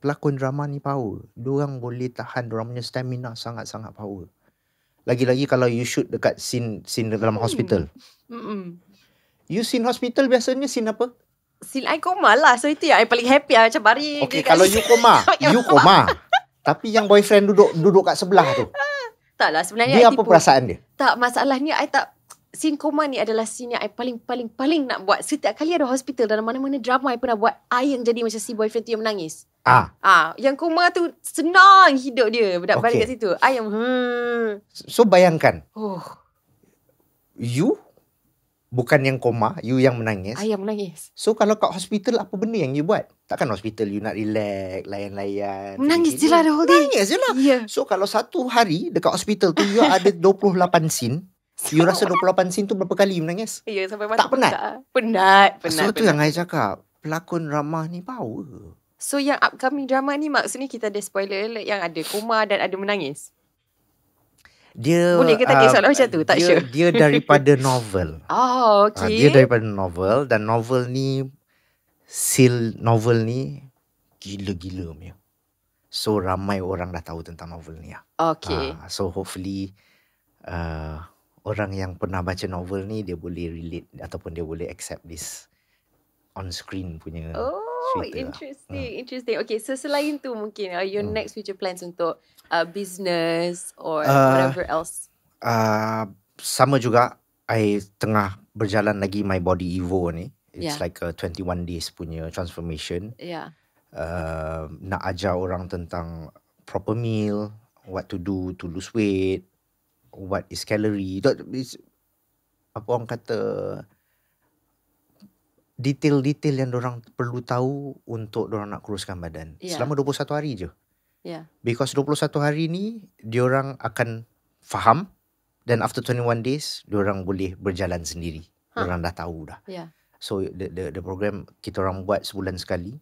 Pelakon drama ni power. Diorang boleh tahan, diorang punya stamina sangat-sangat power. Lagi-lagi kalau you shoot dekat scene, scene dalam mm. hospital. Mm-mm. You scene hospital biasanya scene apa? Scene I koma lah. So itu yang I paling happy lah. Macam bari. Okay, kalau you koma. Ya you koma. Tapi yang boyfriend duduk duduk kat sebelah tu. Ah taklah sebenarnya dia apa pun, perasaan dia tak masalahnya i tak Scene koma ni adalah scene yang I paling-paling-paling nak buat. Setiap kali ada hospital dalam mana-mana drama I pernah buat, I yang jadi macam si boyfriend tu yang menangis. Ah. Ah, yang koma tu senang hidup dia berdak okay. balik kat situ. I yang hmm. So bayangkan. Oh. You Bukan yang koma, you yang menangis. I ah, yang menangis. So kalau kat hospital, apa benda yang you buat? Takkan hospital you nak relax, layan-layan. Menangis je lah the whole Menangis je lah. Yeah. So kalau satu hari dekat hospital tu, you ada 28 scene. you rasa 28 scene tu berapa kali you menangis? Ya, yeah, sampai mata Tak penat? Penat, penat. So penat. tu yang I cakap, pelakon drama ni power. So yang upcoming drama ni maksudnya kita ada spoiler alert yang ada koma dan ada menangis? dia boleh ke tak uh, kisah ah, lah macam tu tak dia, sure dia daripada novel oh okey uh, ah, dia daripada novel dan novel ni seal novel ni gila-gila punya so ramai orang dah tahu tentang novel ni ah okey uh, ah, so hopefully uh, orang yang pernah baca novel ni dia boleh relate ataupun dia boleh accept this on screen punya oh cerita. Lah. interesting hmm. interesting okay so selain tu mungkin are uh, your hmm. next future plans untuk uh, business or uh, whatever else uh, sama juga i tengah berjalan lagi my body evo ni it's yeah. like a 21 days punya transformation yeah uh, nak ajar orang tentang proper meal what to do to lose weight what is calorie it's apa orang kata detail-detail yang orang perlu tahu untuk orang nak kuruskan badan yeah. selama 21 hari je. Yeah. Because 21 hari ni orang akan faham dan hmm. after 21 days orang boleh berjalan sendiri. Huh. Ha. Diorang dah tahu dah. Yeah. So the, the the program kita orang buat sebulan sekali.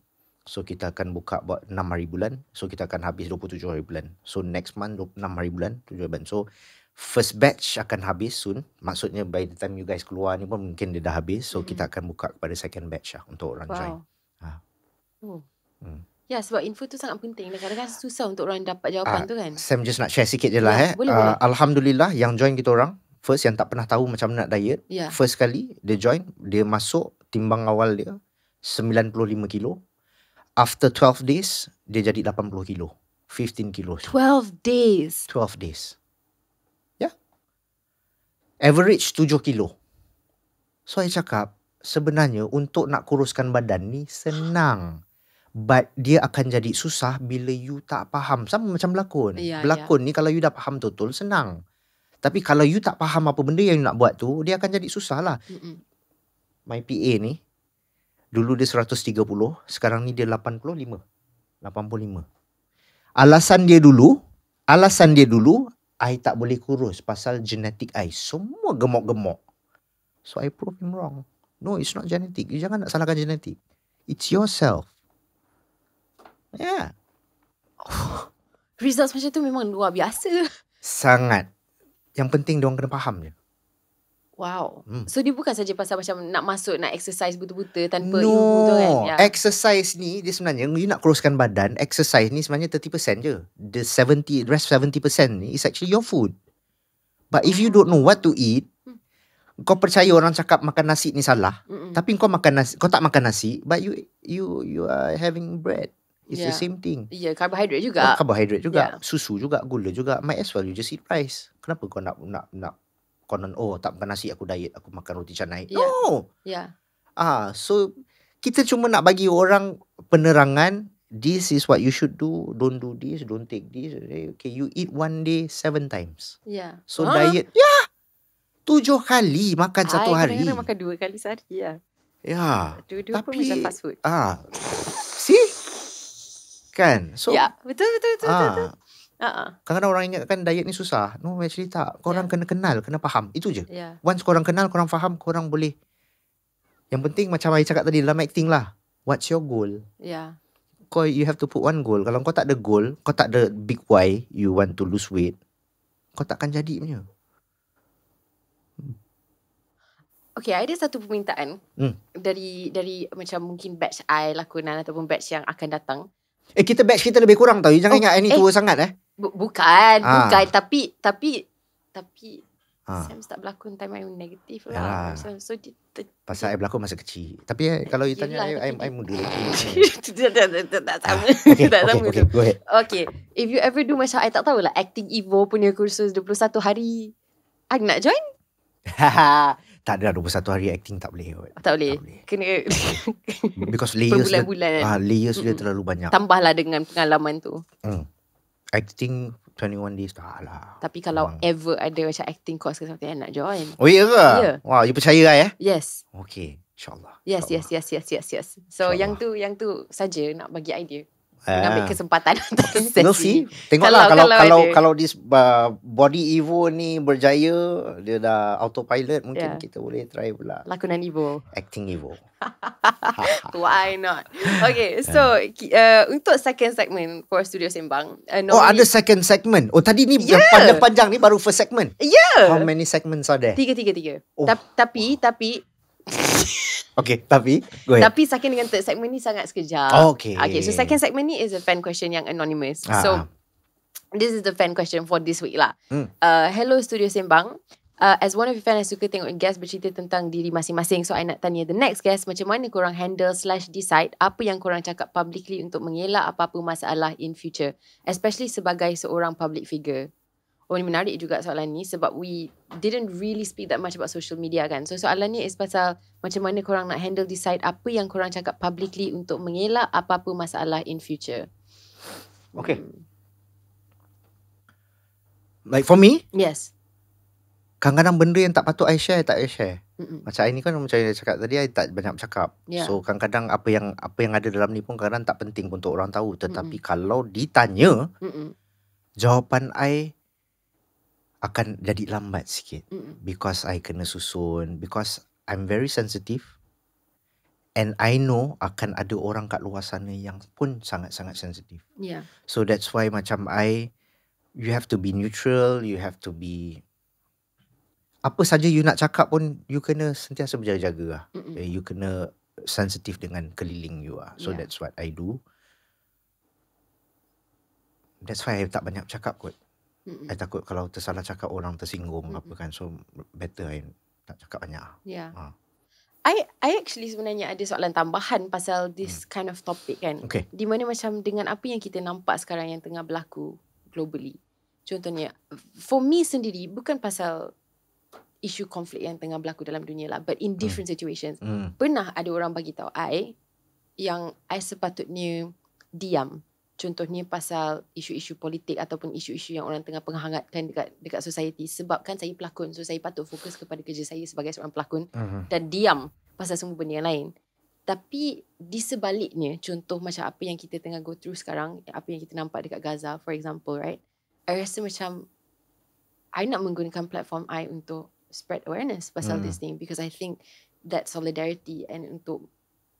So kita akan buka buat 6 hari bulan. So kita akan habis 27 hari bulan. So next month 6 hari bulan 7 hari bulan. So first batch akan habis soon. Maksudnya by the time you guys keluar ni pun mungkin dia dah habis. So mm. kita akan buka kepada second batch lah untuk orang wow. join. Ha. Oh. Hmm. Ya sebab info tu sangat penting. Kadang-kadang susah untuk orang dapat jawapan uh, tu kan. Sam just nak share sikit je yeah, lah ya, eh. Boleh, uh, boleh. Ah, Alhamdulillah yang join kita orang. First yang tak pernah tahu macam mana nak diet. Yeah. First kali dia join. Dia masuk timbang awal dia. 95 kilo. After 12 days dia jadi 80 kilo. 15 kilo. 12 days. 12 days average 7 kilo. So saya cakap, sebenarnya untuk nak kuruskan badan ni senang. But dia akan jadi susah bila you tak faham. Sama macam berlakon. Yeah, ya. berlakon yeah. ni kalau you dah faham betul-betul senang. Tapi kalau you tak faham apa benda yang you nak buat tu, dia akan jadi susah lah. Mm-mm. My PA ni, dulu dia 130, sekarang ni dia 85. 85. Alasan dia dulu, alasan dia dulu I tak boleh kurus pasal genetik I. Semua gemuk-gemuk. So I prove him wrong. No, it's not genetic. You jangan nak salahkan genetik. It's yourself. Yeah. Results macam tu memang luar biasa. Sangat. Yang penting diorang kena faham je. Wow. Hmm. So ni bukan saja pasal macam nak masuk nak exercise buta-buta tanpa no. ilmu tu kan. Yeah. Exercise ni dia sebenarnya you nak kuruskan badan, exercise ni sebenarnya 30% je. The 70 rest 70% ni is actually your food. But if you hmm. don't know what to eat, hmm. kau percaya orang cakap makan nasi ni salah. Hmm. Tapi kau makan nasi, kau tak makan nasi, but you you you are having bread. It's yeah. the same thing. Yeah, carbohydrate juga. carbohydrate juga, yeah. susu juga, gula juga. Might as well you just eat rice. Kenapa kau nak nak nak konon oh tak makan nasi aku diet aku makan roti canai yeah. no yeah ah so kita cuma nak bagi orang penerangan this is what you should do don't do this don't take this eh, okay you eat one day seven times yeah so huh? Ah. diet yeah tujuh kali makan I ah, satu hari kena makan dua kali sehari ya yeah. ya dua-dua Tapi, ah sih kan so yeah ya, betul betul betul ah. betul, betul. Uh-uh. orang ingat kan diet ni susah. No, actually tak. Korang yeah. kena kenal, kena faham. Itu je. Yeah. Once korang kenal, korang faham, korang boleh. Yang penting macam saya cakap tadi dalam acting lah. What's your goal? Yeah. Kau, you have to put one goal. Kalau kau tak ada goal, kau tak ada big why you want to lose weight, kau takkan jadi punya. Okay, ada satu permintaan hmm. dari dari macam mungkin batch I lakonan ataupun batch yang akan datang. Eh, kita batch kita lebih kurang tau. You jangan oh, ingat eh. ini tua sangat eh bukan ha. bukan tapi tapi tapi ha. Sam tak berlakon time I negatif lah. So, so dia Pasal saya berlakon masa kecil. Tapi eh, kalau you tanya saya, saya muda lagi. Tak sama. Ah, okay, tak sama. Okay, go ahead. Okay. If you ever do macam, I tak tahu lah, Acting Evo punya kursus 21 hari, I nak join? tak ada lah, satu hari acting tak boleh. Oh, tak, tak boleh. Kena. Because layers, dia, ah, layers mm-hmm. dia terlalu banyak. Tambahlah dengan pengalaman tu. Hmm acting 21 days tak lah. Tapi kalau Memang. ever ada macam acting course ke something yang nak join. Oh iya ke? Ya. Wah, you percaya lah eh? Yes. Okay, insyaAllah. Yes, insya yes, yes, yes, yes, yes. So yang tu, yang tu saja nak bagi idea mengambil ah. kesempatan untuk sesi. No, see. Tengoklah kalau kalau kalau, kalau, this uh, body Evo ni berjaya, dia dah autopilot mungkin yeah. kita boleh try pula. Lakonan Evo. Acting Evo. Why not? Okay, so ah. uh, untuk second segment for Studio Sembang. Uh, oh, ada second segment. Oh, tadi ni yeah. panjang-panjang ni baru first segment. Yeah. How many segments are there? Tiga, tiga, tiga. Oh. Ta- tapi, oh. tapi Okay, tapi go ahead. Tapi saking dengan third segment ni sangat sekejap. Oh, okay. Okay, so second segment ni is a fan question yang anonymous. Ah. So, this is the fan question for this week lah. Hmm. Uh, hello Studio Sembang. Uh, as one of your fans, I suka tengok guest bercerita tentang diri masing-masing. So, I nak tanya the next guest, macam mana korang handle slash decide apa yang korang cakap publicly untuk mengelak apa-apa masalah in future? Especially sebagai seorang public figure. Oh ni menarik juga soalan ni sebab we didn't really speak that much about social media kan. So soalan ni is pasal macam mana korang nak handle decide apa yang korang cakap publicly untuk mengelak apa-apa masalah in future. Okay. Like for me? Yes. Kadang-kadang benda yang tak patut I share, tak I share. Mm-mm. Macam I ni kan macam yang cakap tadi, I tak banyak cakap. Yeah. So kadang-kadang apa yang apa yang ada dalam ni pun kadang-kadang tak penting untuk orang tahu. Tetapi Mm-mm. kalau ditanya, Mm-mm. jawapan I akan jadi lambat sikit mm. because I kena susun because I'm very sensitive and I know akan ada orang kat luar sana yang pun sangat-sangat sensitif. Yeah. So that's why macam I you have to be neutral, you have to be apa saja you nak cakap pun you kena sentiasa berjaga-jaga. Lah. Eh, you kena sensitif dengan keliling you ah. So yeah. that's what I do. That's why I tak banyak cakap kot. Mm-mm. takut kalau tersalah cakap orang tersinggung mm apa kan. So better I tak cakap banyak. Yeah. Ha. I I actually sebenarnya ada soalan tambahan pasal this mm. kind of topic kan. Okay. Di mana macam dengan apa yang kita nampak sekarang yang tengah berlaku globally. Contohnya for me sendiri bukan pasal isu konflik yang tengah berlaku dalam dunia lah but in hmm. different mm. situations. Mm. Pernah ada orang bagi tahu I yang I sepatutnya diam contohnya pasal isu-isu politik ataupun isu-isu yang orang tengah penghangatkan dekat dekat society sebab kan saya pelakon so saya patut fokus kepada kerja saya sebagai seorang pelakon uh-huh. dan diam pasal semua benda yang lain tapi di sebaliknya contoh macam apa yang kita tengah go through sekarang apa yang kita nampak dekat Gaza for example right I rasa macam I nak menggunakan platform I untuk spread awareness pasal hmm. this thing because I think that solidarity and untuk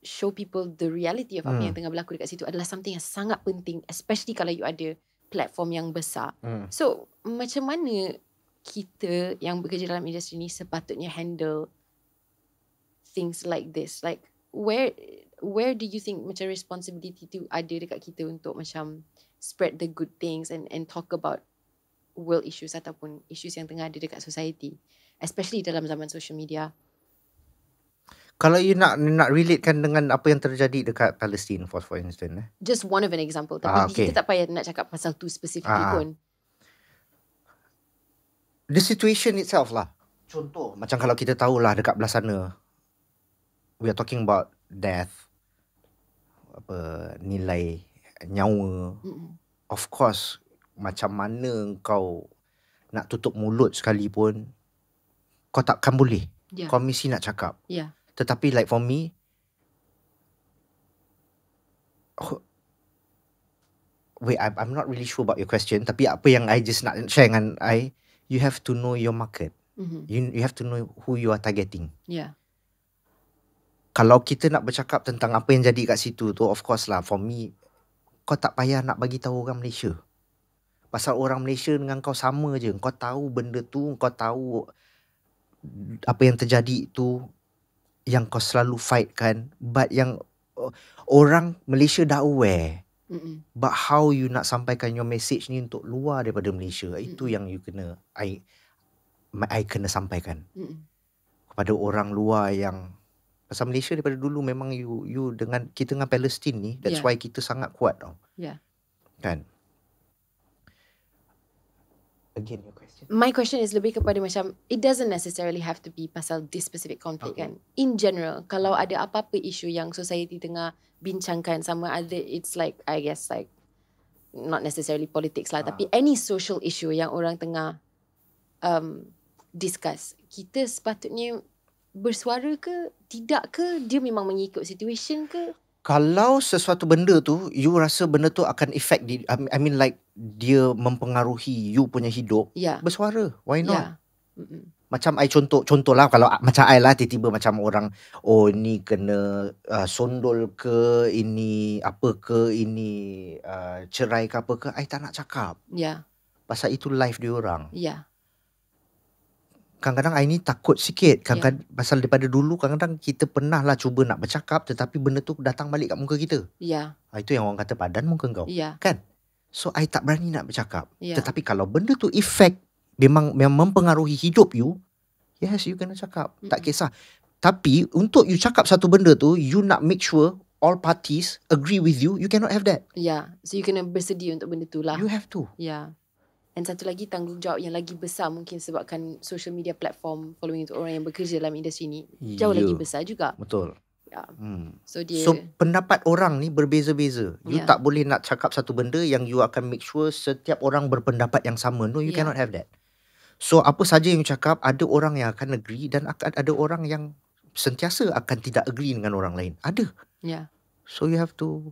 show people the reality of apa yang hmm. tengah berlaku dekat situ adalah something yang sangat penting especially kalau you ada platform yang besar. Hmm. So, macam mana kita yang bekerja dalam industri ni sepatutnya handle things like this? Like where where do you think macam responsibility tu ada dekat kita untuk macam spread the good things and and talk about world issues ataupun issues yang tengah ada dekat society especially dalam zaman social media? Kalau you nak nak relate kan dengan apa yang terjadi dekat Palestine for for instance eh. Just one of an example tapi ah, okay. kita tak payah nak cakap pasal tu specifically ah, ah. pun. The situation itself lah. Contoh macam kalau kita tahu lah dekat belah sana we are talking about death apa nilai nyawa. Mm-mm. Of course macam mana kau nak tutup mulut sekalipun kau takkan boleh. Yeah. Komisi nak cakap. Ya. Yeah. Tetapi like for me Wait I'm, I'm not really sure about your question Tapi apa yang I just nak share dengan I You have to know your market mm-hmm. you, you have to know who you are targeting Yeah Kalau kita nak bercakap tentang apa yang jadi kat situ tu Of course lah for me Kau tak payah nak bagi tahu orang Malaysia Pasal orang Malaysia dengan kau sama je Kau tahu benda tu Kau tahu Apa yang terjadi tu yang kau selalu fight kan but yang uh, orang Malaysia dah aware Mm-mm. but how you nak sampaikan your message ni untuk luar daripada Malaysia Mm-mm. itu yang you kena I I kena sampaikan Mm-mm. kepada orang luar yang pasal Malaysia daripada dulu memang you you dengan kita dengan Palestin ni that's yeah. why kita sangat kuat tau yeah. kan again you My question is lebih kepada macam it doesn't necessarily have to be pasal this specific conflict okay. kan. In general, kalau ada apa-apa isu yang society tengah bincangkan sama ada it's like I guess like not necessarily politics lah ha. tapi any social issue yang orang tengah um discuss, kita sepatutnya bersuara ke tidak ke dia memang mengikut situation ke kalau sesuatu benda tu you rasa benda tu akan effect di I mean like dia mempengaruhi you punya hidup yeah. bersuara why ya. not yeah. macam I contoh contohlah kalau macam I lah tiba-tiba macam orang oh ni kena uh, sondol ke ini apa ke ini uh, cerai ke apa ke I tak nak cakap ya yeah. pasal itu life dia orang ya yeah kadang-kadang I ni takut sikit ya. kadang-kadang yeah. pasal daripada dulu kadang-kadang kita pernah lah cuba nak bercakap tetapi benda tu datang balik kat muka kita ya yeah. itu yang orang kata badan muka kau yeah. kan so I tak berani nak bercakap yeah. tetapi kalau benda tu efek memang memang mempengaruhi hidup you yes you kena cakap mm-hmm. tak kisah tapi untuk you cakap satu benda tu you nak make sure all parties agree with you you cannot have that yeah so you kena bersedia untuk benda tu lah you have to yeah And satu lagi tanggungjawab yang lagi besar mungkin sebabkan social media platform following itu orang yang bekerja dalam industri ni jauh lagi ya. besar juga. Betul. Yeah. Hmm. So dia So pendapat orang ni berbeza-beza. You yeah. tak boleh nak cakap satu benda yang you akan make sure setiap orang berpendapat yang sama. No, you yeah. cannot have that. So apa saja yang you cakap, ada orang yang akan agree dan akan ada orang yang sentiasa akan tidak agree dengan orang lain. Ada. Yeah. So you have to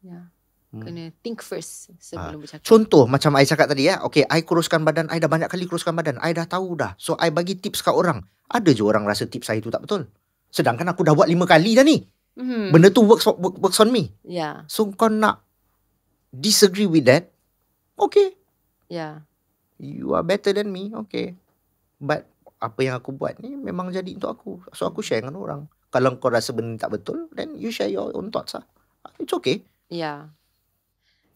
Yeah. Hmm. Kena think first sebelum ha. bercakap. Contoh macam I cakap tadi ya. Okay, I kuruskan badan. I dah banyak kali kuruskan badan. I dah tahu dah. So, I bagi tips kat orang. Ada je orang rasa tips saya tu tak betul. Sedangkan aku dah buat lima kali dah ni. Hmm. Benda tu works, work, works on me. Yeah. So, kau nak disagree with that. Okay. Yeah. You are better than me. Okay. But apa yang aku buat ni memang jadi untuk aku. So, aku share dengan orang. Kalau kau rasa benda tak betul, then you share your own thoughts lah. It's okay. Yeah.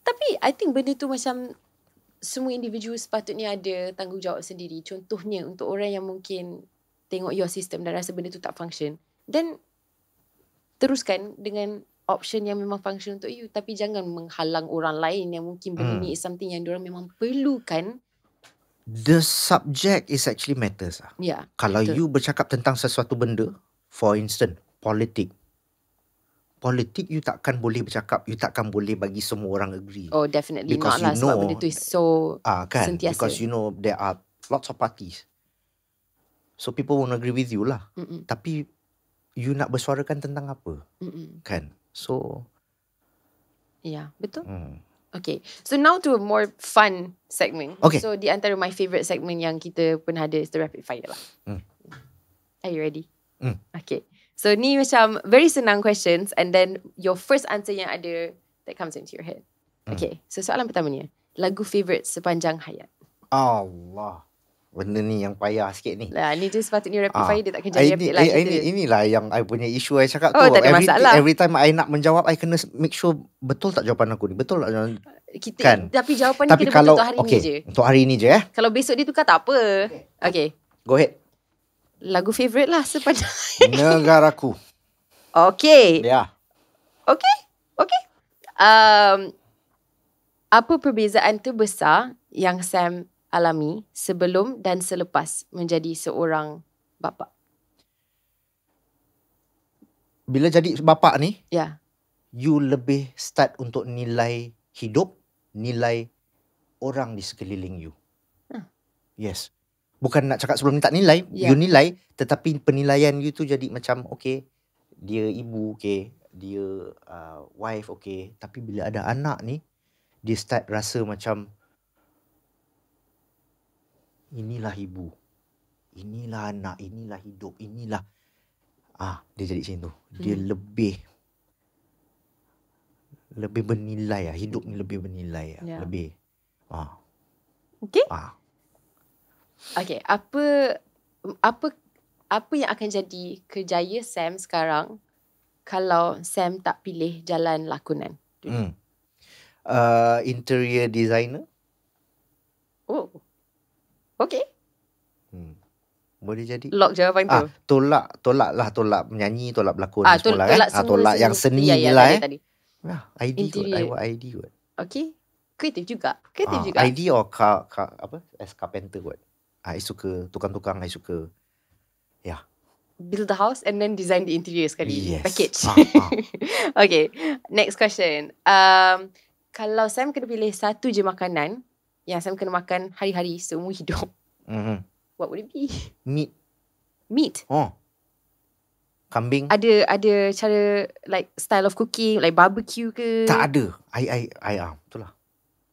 Tapi I think benda tu macam semua individu sepatutnya ada tanggungjawab sendiri. Contohnya untuk orang yang mungkin tengok your system dan rasa benda tu tak function. Then teruskan dengan option yang memang function untuk you. Tapi jangan menghalang orang lain yang mungkin hmm. benda ni is something yang orang memang perlukan. The subject is actually matters. Yeah, ya, Kalau betul. you bercakap tentang sesuatu benda, for instance, politik, politik you takkan boleh bercakap you takkan boleh bagi semua orang agree oh definitely because not lah you lah, know sebab benda tu is so ah uh, kan sentiasa. because you know there are lots of parties so people won't agree with you lah Mm-mm. tapi you nak bersuarakan tentang apa Mm-mm. kan so yeah betul mm. Okay, so now to a more fun segment. Okay. So di antara my favourite segment yang kita pun ada is the rapid fire lah. Mm. Are you ready? Mm. Okay. So ni macam very senang questions and then your first answer yang ada that comes into your head. Hmm. Okay, so soalan pertama ni. Lagu favourite sepanjang hayat. Allah. Benda ni yang payah sikit ni. Lah, ni just sepatutnya rectify ah. dia takkan jadi ah, ini, lah. Eh, ini, kita. inilah yang I punya isu I cakap oh, tu. Oh, tak ada every, masalah. Every time I nak menjawab, I kena make sure betul tak jawapan aku ni. Betul tak jawapan kita, kan? Tapi jawapan ni kena kalau, untuk hari okay, ni je. Untuk hari ni je eh. Kalau besok dia tukar tak apa. Okay. okay. Go ahead lagu favorite lah sepanjang Negaraku. Okay. Ya. Yeah. Okay. Okay. Um, apa perbezaan terbesar yang Sam alami sebelum dan selepas menjadi seorang bapa? Bila jadi bapa ni, ya. Yeah. you lebih start untuk nilai hidup, nilai orang di sekeliling you. Huh. Ah. Yes bukan nak cakap sebelum ni tak nilai yeah. you nilai tetapi penilaian you tu jadi macam okay dia ibu okay dia uh, wife okay tapi bila ada anak ni dia start rasa macam inilah ibu inilah anak inilah hidup inilah ah dia jadi macam tu dia hmm. lebih lebih bernilai lah. hidup ni lebih bernilai lah. yeah. lebih ah okay, ah Okay, apa apa apa yang akan jadi kejaya Sam sekarang kalau Sam tak pilih jalan lakonan? Hmm. Uh, interior designer. Oh. Okay. Hmm. Boleh jadi. Lock jawapan ah, tu. Tolak, tolak lah. Tolak menyanyi, tolak lakonan, Ah, tol- tolak, kan? ah, tolak yang seni ya, ya, lah. Eh. Tadi. ID interior. ID kot. Okay. Kreatif juga. Kreatif ah, juga. ID or car, car, apa? Escapenter carpenter I suka tukang-tukang, I suka. Yeah. Build the house and then design the interior sekali. Yes. Package. Ah, ah. okay. Next question. Um, kalau Sam kena pilih satu je makanan yang Sam kena makan hari-hari seumur hidup. Mm-hmm. What would it be? Meat. Meat? Oh. Kambing. Ada ada cara like style of cooking like barbecue ke? Tak ada. I I I am. Ah, um, itulah.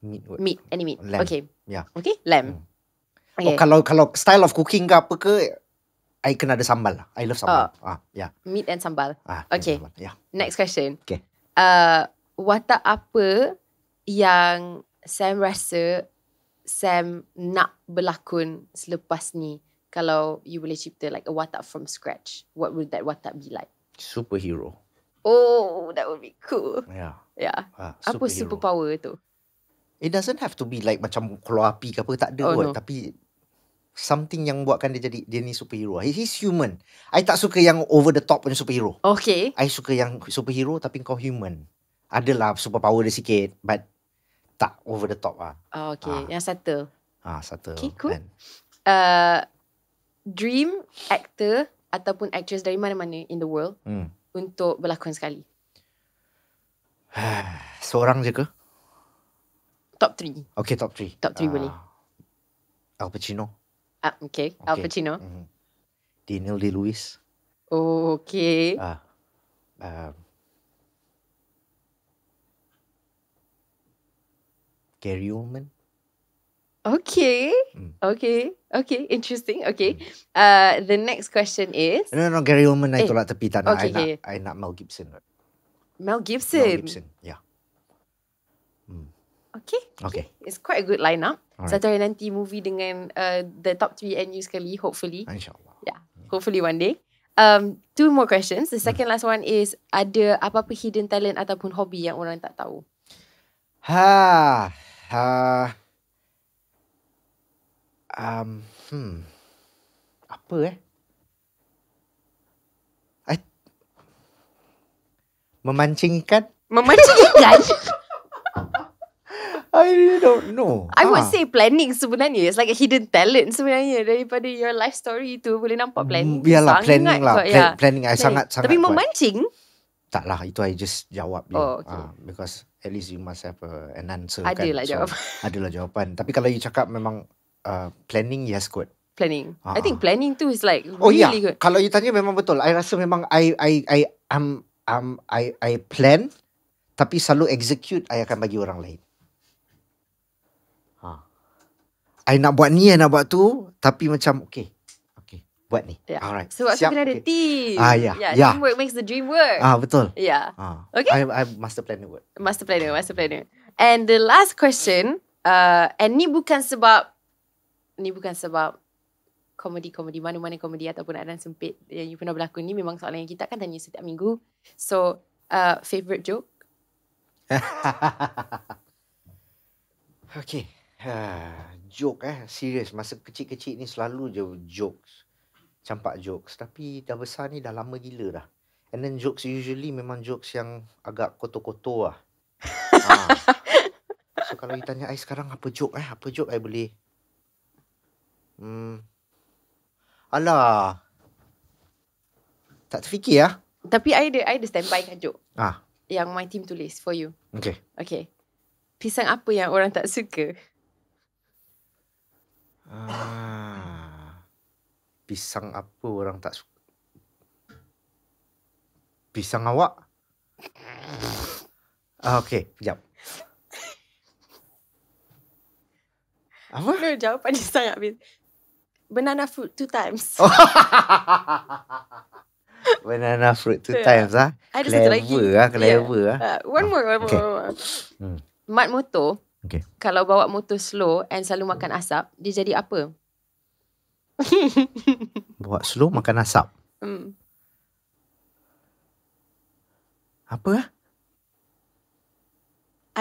Meat. Meat. Any meat. Lamb. Okay. Yeah. Okay. Lamb. Mm okay. oh, kalau kalau style of cooking ke apa ke I kena ada sambal lah. I love sambal. Oh. Ah, yeah. Meat and sambal. Ah, okay. Sambal. Yeah. Next question. Okay. Uh, watak apa yang Sam rasa Sam nak berlakon selepas ni kalau you boleh cipta like a watak from scratch? What would that watak be like? Superhero. Oh, that would be cool. Yeah. Ya. Ya. Yeah. Uh, apa superpower tu? It doesn't have to be like macam keluar api ke apa. Tak ada oh, kot. No. Tapi something yang buatkan dia jadi dia ni superhero. He, he's human. I tak suka yang over the top punya superhero. Okay. I suka yang superhero tapi kau human. Adalah superpower dia sikit but tak over the top lah. Oh, okay, ha. yang satu. Ah, ha, satu. Okay, cool. Kan? uh, dream actor ataupun actress dari mana-mana in the world hmm. untuk berlakon sekali. Seorang je ke? Top three. Okay top three. Top three uh, boleh Al Pacino Ah, okay. okay. Al Pacino. Mm-hmm. Daniel D. Lewis. okay. Ah. Uh, Gary Oldman. Okay. Mm. Okay. Okay. Interesting. Okay. Mm. Uh, the next question is... No, no, no. Gary Oldman, eh. I tolak tepi. Tak nak. Okay, I, okay. Nak, I nak Mel Gibson. Mel Gibson? Mel Gibson, yeah. Okay. okay. Okay. It's quite a good lineup. Right. Satu hari nanti movie dengan uh, the top three NU sekali, hopefully. InsyaAllah. Yeah. Hopefully one day. Um, two more questions. The second hmm. last one is, ada apa-apa hidden talent ataupun hobi yang orang tak tahu? Ha. Ha. Um, hmm. Apa eh? I... Memancing ikan? Memancing ikan? I really don't know. I ha. would ah. say planning sebenarnya. It's like a hidden talent sebenarnya daripada your life story tu boleh nampak mm, planning. Mm, Biarlah planning lah. Ya. Pla- yeah. Planning. I sangat-sangat like, sangat Tapi kuat. memancing? Tak lah. Itu I just jawab Oh, okay. ha, because at least you must have a, an answer adalah kan. Adalah jawapan. So, adalah jawapan. Tapi kalau you cakap memang uh, planning, yes kot. Planning. Ha. I think planning tu is like oh, ya. really oh, yeah. good. Kalau you tanya memang betul. I rasa memang I, I, I, I, um, I, I plan tapi selalu execute, I akan bagi orang lain. I nak buat ni, I nak buat tu. Tapi macam, okay. Okay, buat ni. Yeah. Alright. So, aku kena ada okay. team. Ah, Yeah. Yeah, yeah. Teamwork makes the dream work. Ah, betul. Yeah. Ah. Okay. I, I master planner work. Master plan planner, master plan planner. And the last question. Uh, and ni bukan sebab, ni bukan sebab komedi-komedi, mana-mana komedi ataupun ada yang sempit yang you pernah berlakon ni memang soalan yang kita akan tanya setiap minggu. So, uh, favorite joke? okay. Ha, joke eh, serius. Masa kecil-kecil ni selalu je jokes. Campak jokes. Tapi dah besar ni dah lama gila dah. And then jokes usually memang jokes yang agak kotor-kotor lah. ha. So kalau you tanya I sekarang apa joke eh, apa joke I boleh? Hmm. Alah. Tak terfikir lah. Tapi I ada, I ada standby kan joke. Ah. Ha. Yang my team tulis for you. Okay. Okay. Pisang apa yang orang tak suka? Ah. Pisang apa orang tak suka? Pisang awak? Ah, okay, sekejap. Apa? No, jawapan dia sangat habis. Banana fruit two times. Banana fruit two yeah. times ah. Ha? Clever ah, clever ah. Yeah. Ha? Uh, one more, one more, okay. one more. Hmm. Mat motor. Okay. Kalau bawa motor slow and selalu makan asap, dia jadi apa? bawa slow makan asap. Hmm. Apa? Ah?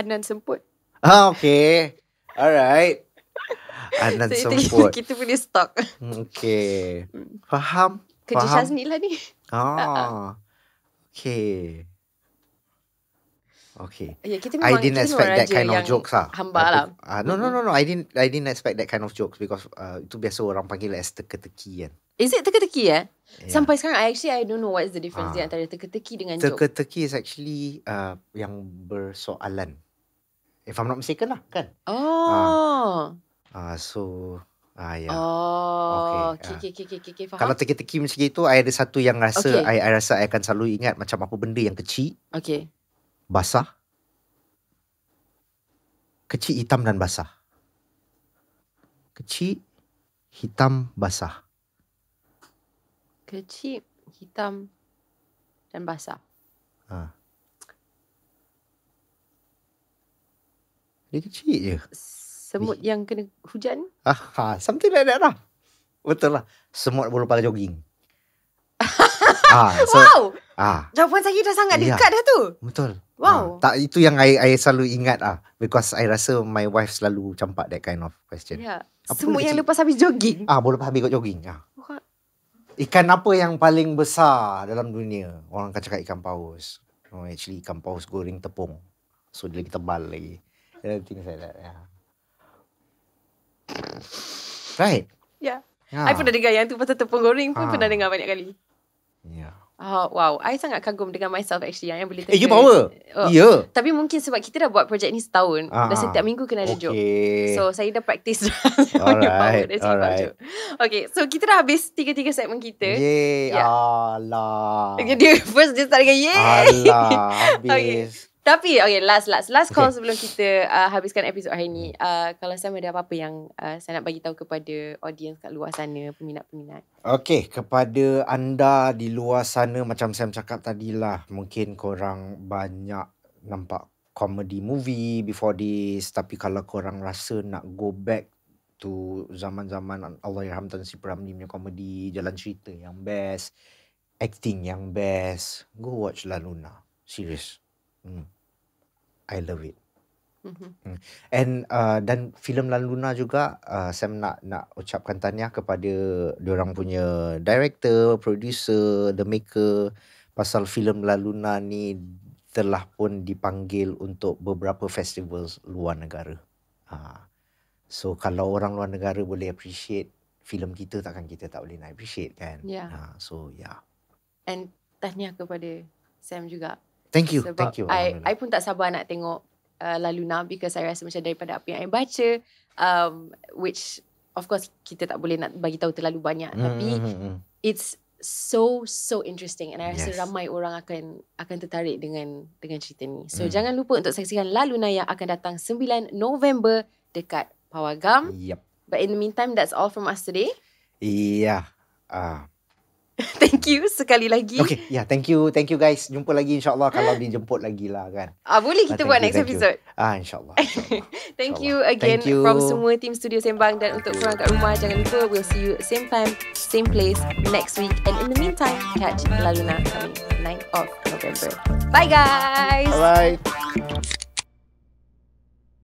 Adnan semput. Ah, okay. Alright. Adnan so, semput. Kita, kita punya stok. Hmm, okay. Hmm. Faham? Kerja Faham? Syaz ni lah ni. Ah. uh Okay. Okay. Yeah, kita I didn't expect that kind of jokes ah. lah. Hamba lah. Uh, no, no, no, no. I didn't, I didn't expect that kind of jokes because uh, itu biasa orang panggil as teka-teki kan. Is it teka-teki eh? Yeah. Sampai sekarang, I actually I don't know what is the difference uh, antara teka-teki dengan joke. Teka-teki is actually uh, yang bersoalan. If I'm not mistaken lah, kan? Oh. uh, uh, so, Ah, ya. Yeah. Oh, okay, okay, okay, okay, okay, Kalau teki-teki macam itu, I ada satu yang rasa, okay. rasa saya akan selalu ingat macam apa benda yang kecil. Okay basah, kecil hitam dan basah. Kecil hitam basah. Kecil hitam dan basah. Ha. Dia kecil je. Semut Bih. yang kena hujan? Aha, something like that lah. Betul lah. Semut bulu pala jogging. ha, so, wow! Ah. Jawapan saya dah sangat dekat dah tu. Betul. Wow. Ah. Tak itu yang I, I selalu ingat ah because I rasa my wife selalu campak that kind of question. Yeah. Apa Semua yang cik? lepas habis jogging. Ah, boleh habis kau jogging. Ah. Ikan apa yang paling besar dalam dunia? Orang akan cakap ikan paus. Oh, actually ikan paus goreng tepung. So dia lagi tebal lagi. Dia tinggal saya lihat. Yeah. Right? Yeah. Ya. Ha. I pernah dengar yang tu pasal tepung goreng pun ha. pernah dengar banyak kali. Ya. Yeah. Oh, wow. I sangat kagum dengan myself actually. Yang boleh tengok. Eh, you power. Oh. Ya. Yeah. Tapi mungkin sebab kita dah buat projek ni setahun. Ah. Dah setiap minggu kena ada okay. joke. So, saya dah practice. Alright. Alright. Okay. So, kita dah habis tiga-tiga segmen kita. Yay. Yeah. Alah. Okay, dia first dia start dengan yay. Alah. Habis. Okay. Tapi okay last last last call okay. sebelum kita uh, habiskan episod hari ni. Uh, kalau saya ada apa-apa yang uh, saya nak bagi tahu kepada audiens kat luar sana, peminat-peminat. Okay, kepada anda di luar sana macam saya cakap tadi lah, mungkin korang banyak nampak comedy movie before this. Tapi kalau korang rasa nak go back to zaman-zaman Allahyarham Tan Sri Pramli punya comedy, jalan cerita yang best, acting yang best, go watch La Luna. Serius. Mm. I love it. Mm-hmm. Hmm. And uh, dan filem Lan Luna juga uh, Sam nak nak ucapkan tanya kepada orang punya director, producer, the maker pasal filem Lan Luna ni telah pun dipanggil untuk beberapa festival luar negara. Ha. So kalau orang luar negara boleh appreciate filem kita takkan kita tak boleh nak appreciate kan. Yeah. Ha so yeah. And tahniah kepada Sam juga Thank you. Sebab Thank you. I, I pun tak sabar nak tengok uh, Laluna because I rasa macam daripada apa yang I baca um, which of course kita tak boleh nak bagi tahu terlalu banyak mm-hmm. tapi hmm, hmm, hmm. it's so so interesting and I rasa yes. ramai orang akan akan tertarik dengan dengan cerita ni. So mm. jangan lupa untuk saksikan Laluna yang akan datang 9 November dekat Pawagam. Yep. But in the meantime that's all from us today. Yeah. Um. Thank you sekali lagi. Okay, yeah, thank you. Thank you guys. Jumpa lagi insyaAllah kalau dijemput lagi lah kan. Ah, boleh kita ah, buat you, next episode. Ah, insyaAllah. Insya thank insya you again thank you. from semua team studio Sembang dan untuk korang kat rumah, jangan lupa we'll see you same time, same place next week and in the meantime, catch Laluna kami 9th of November. Bye guys! Bye-bye!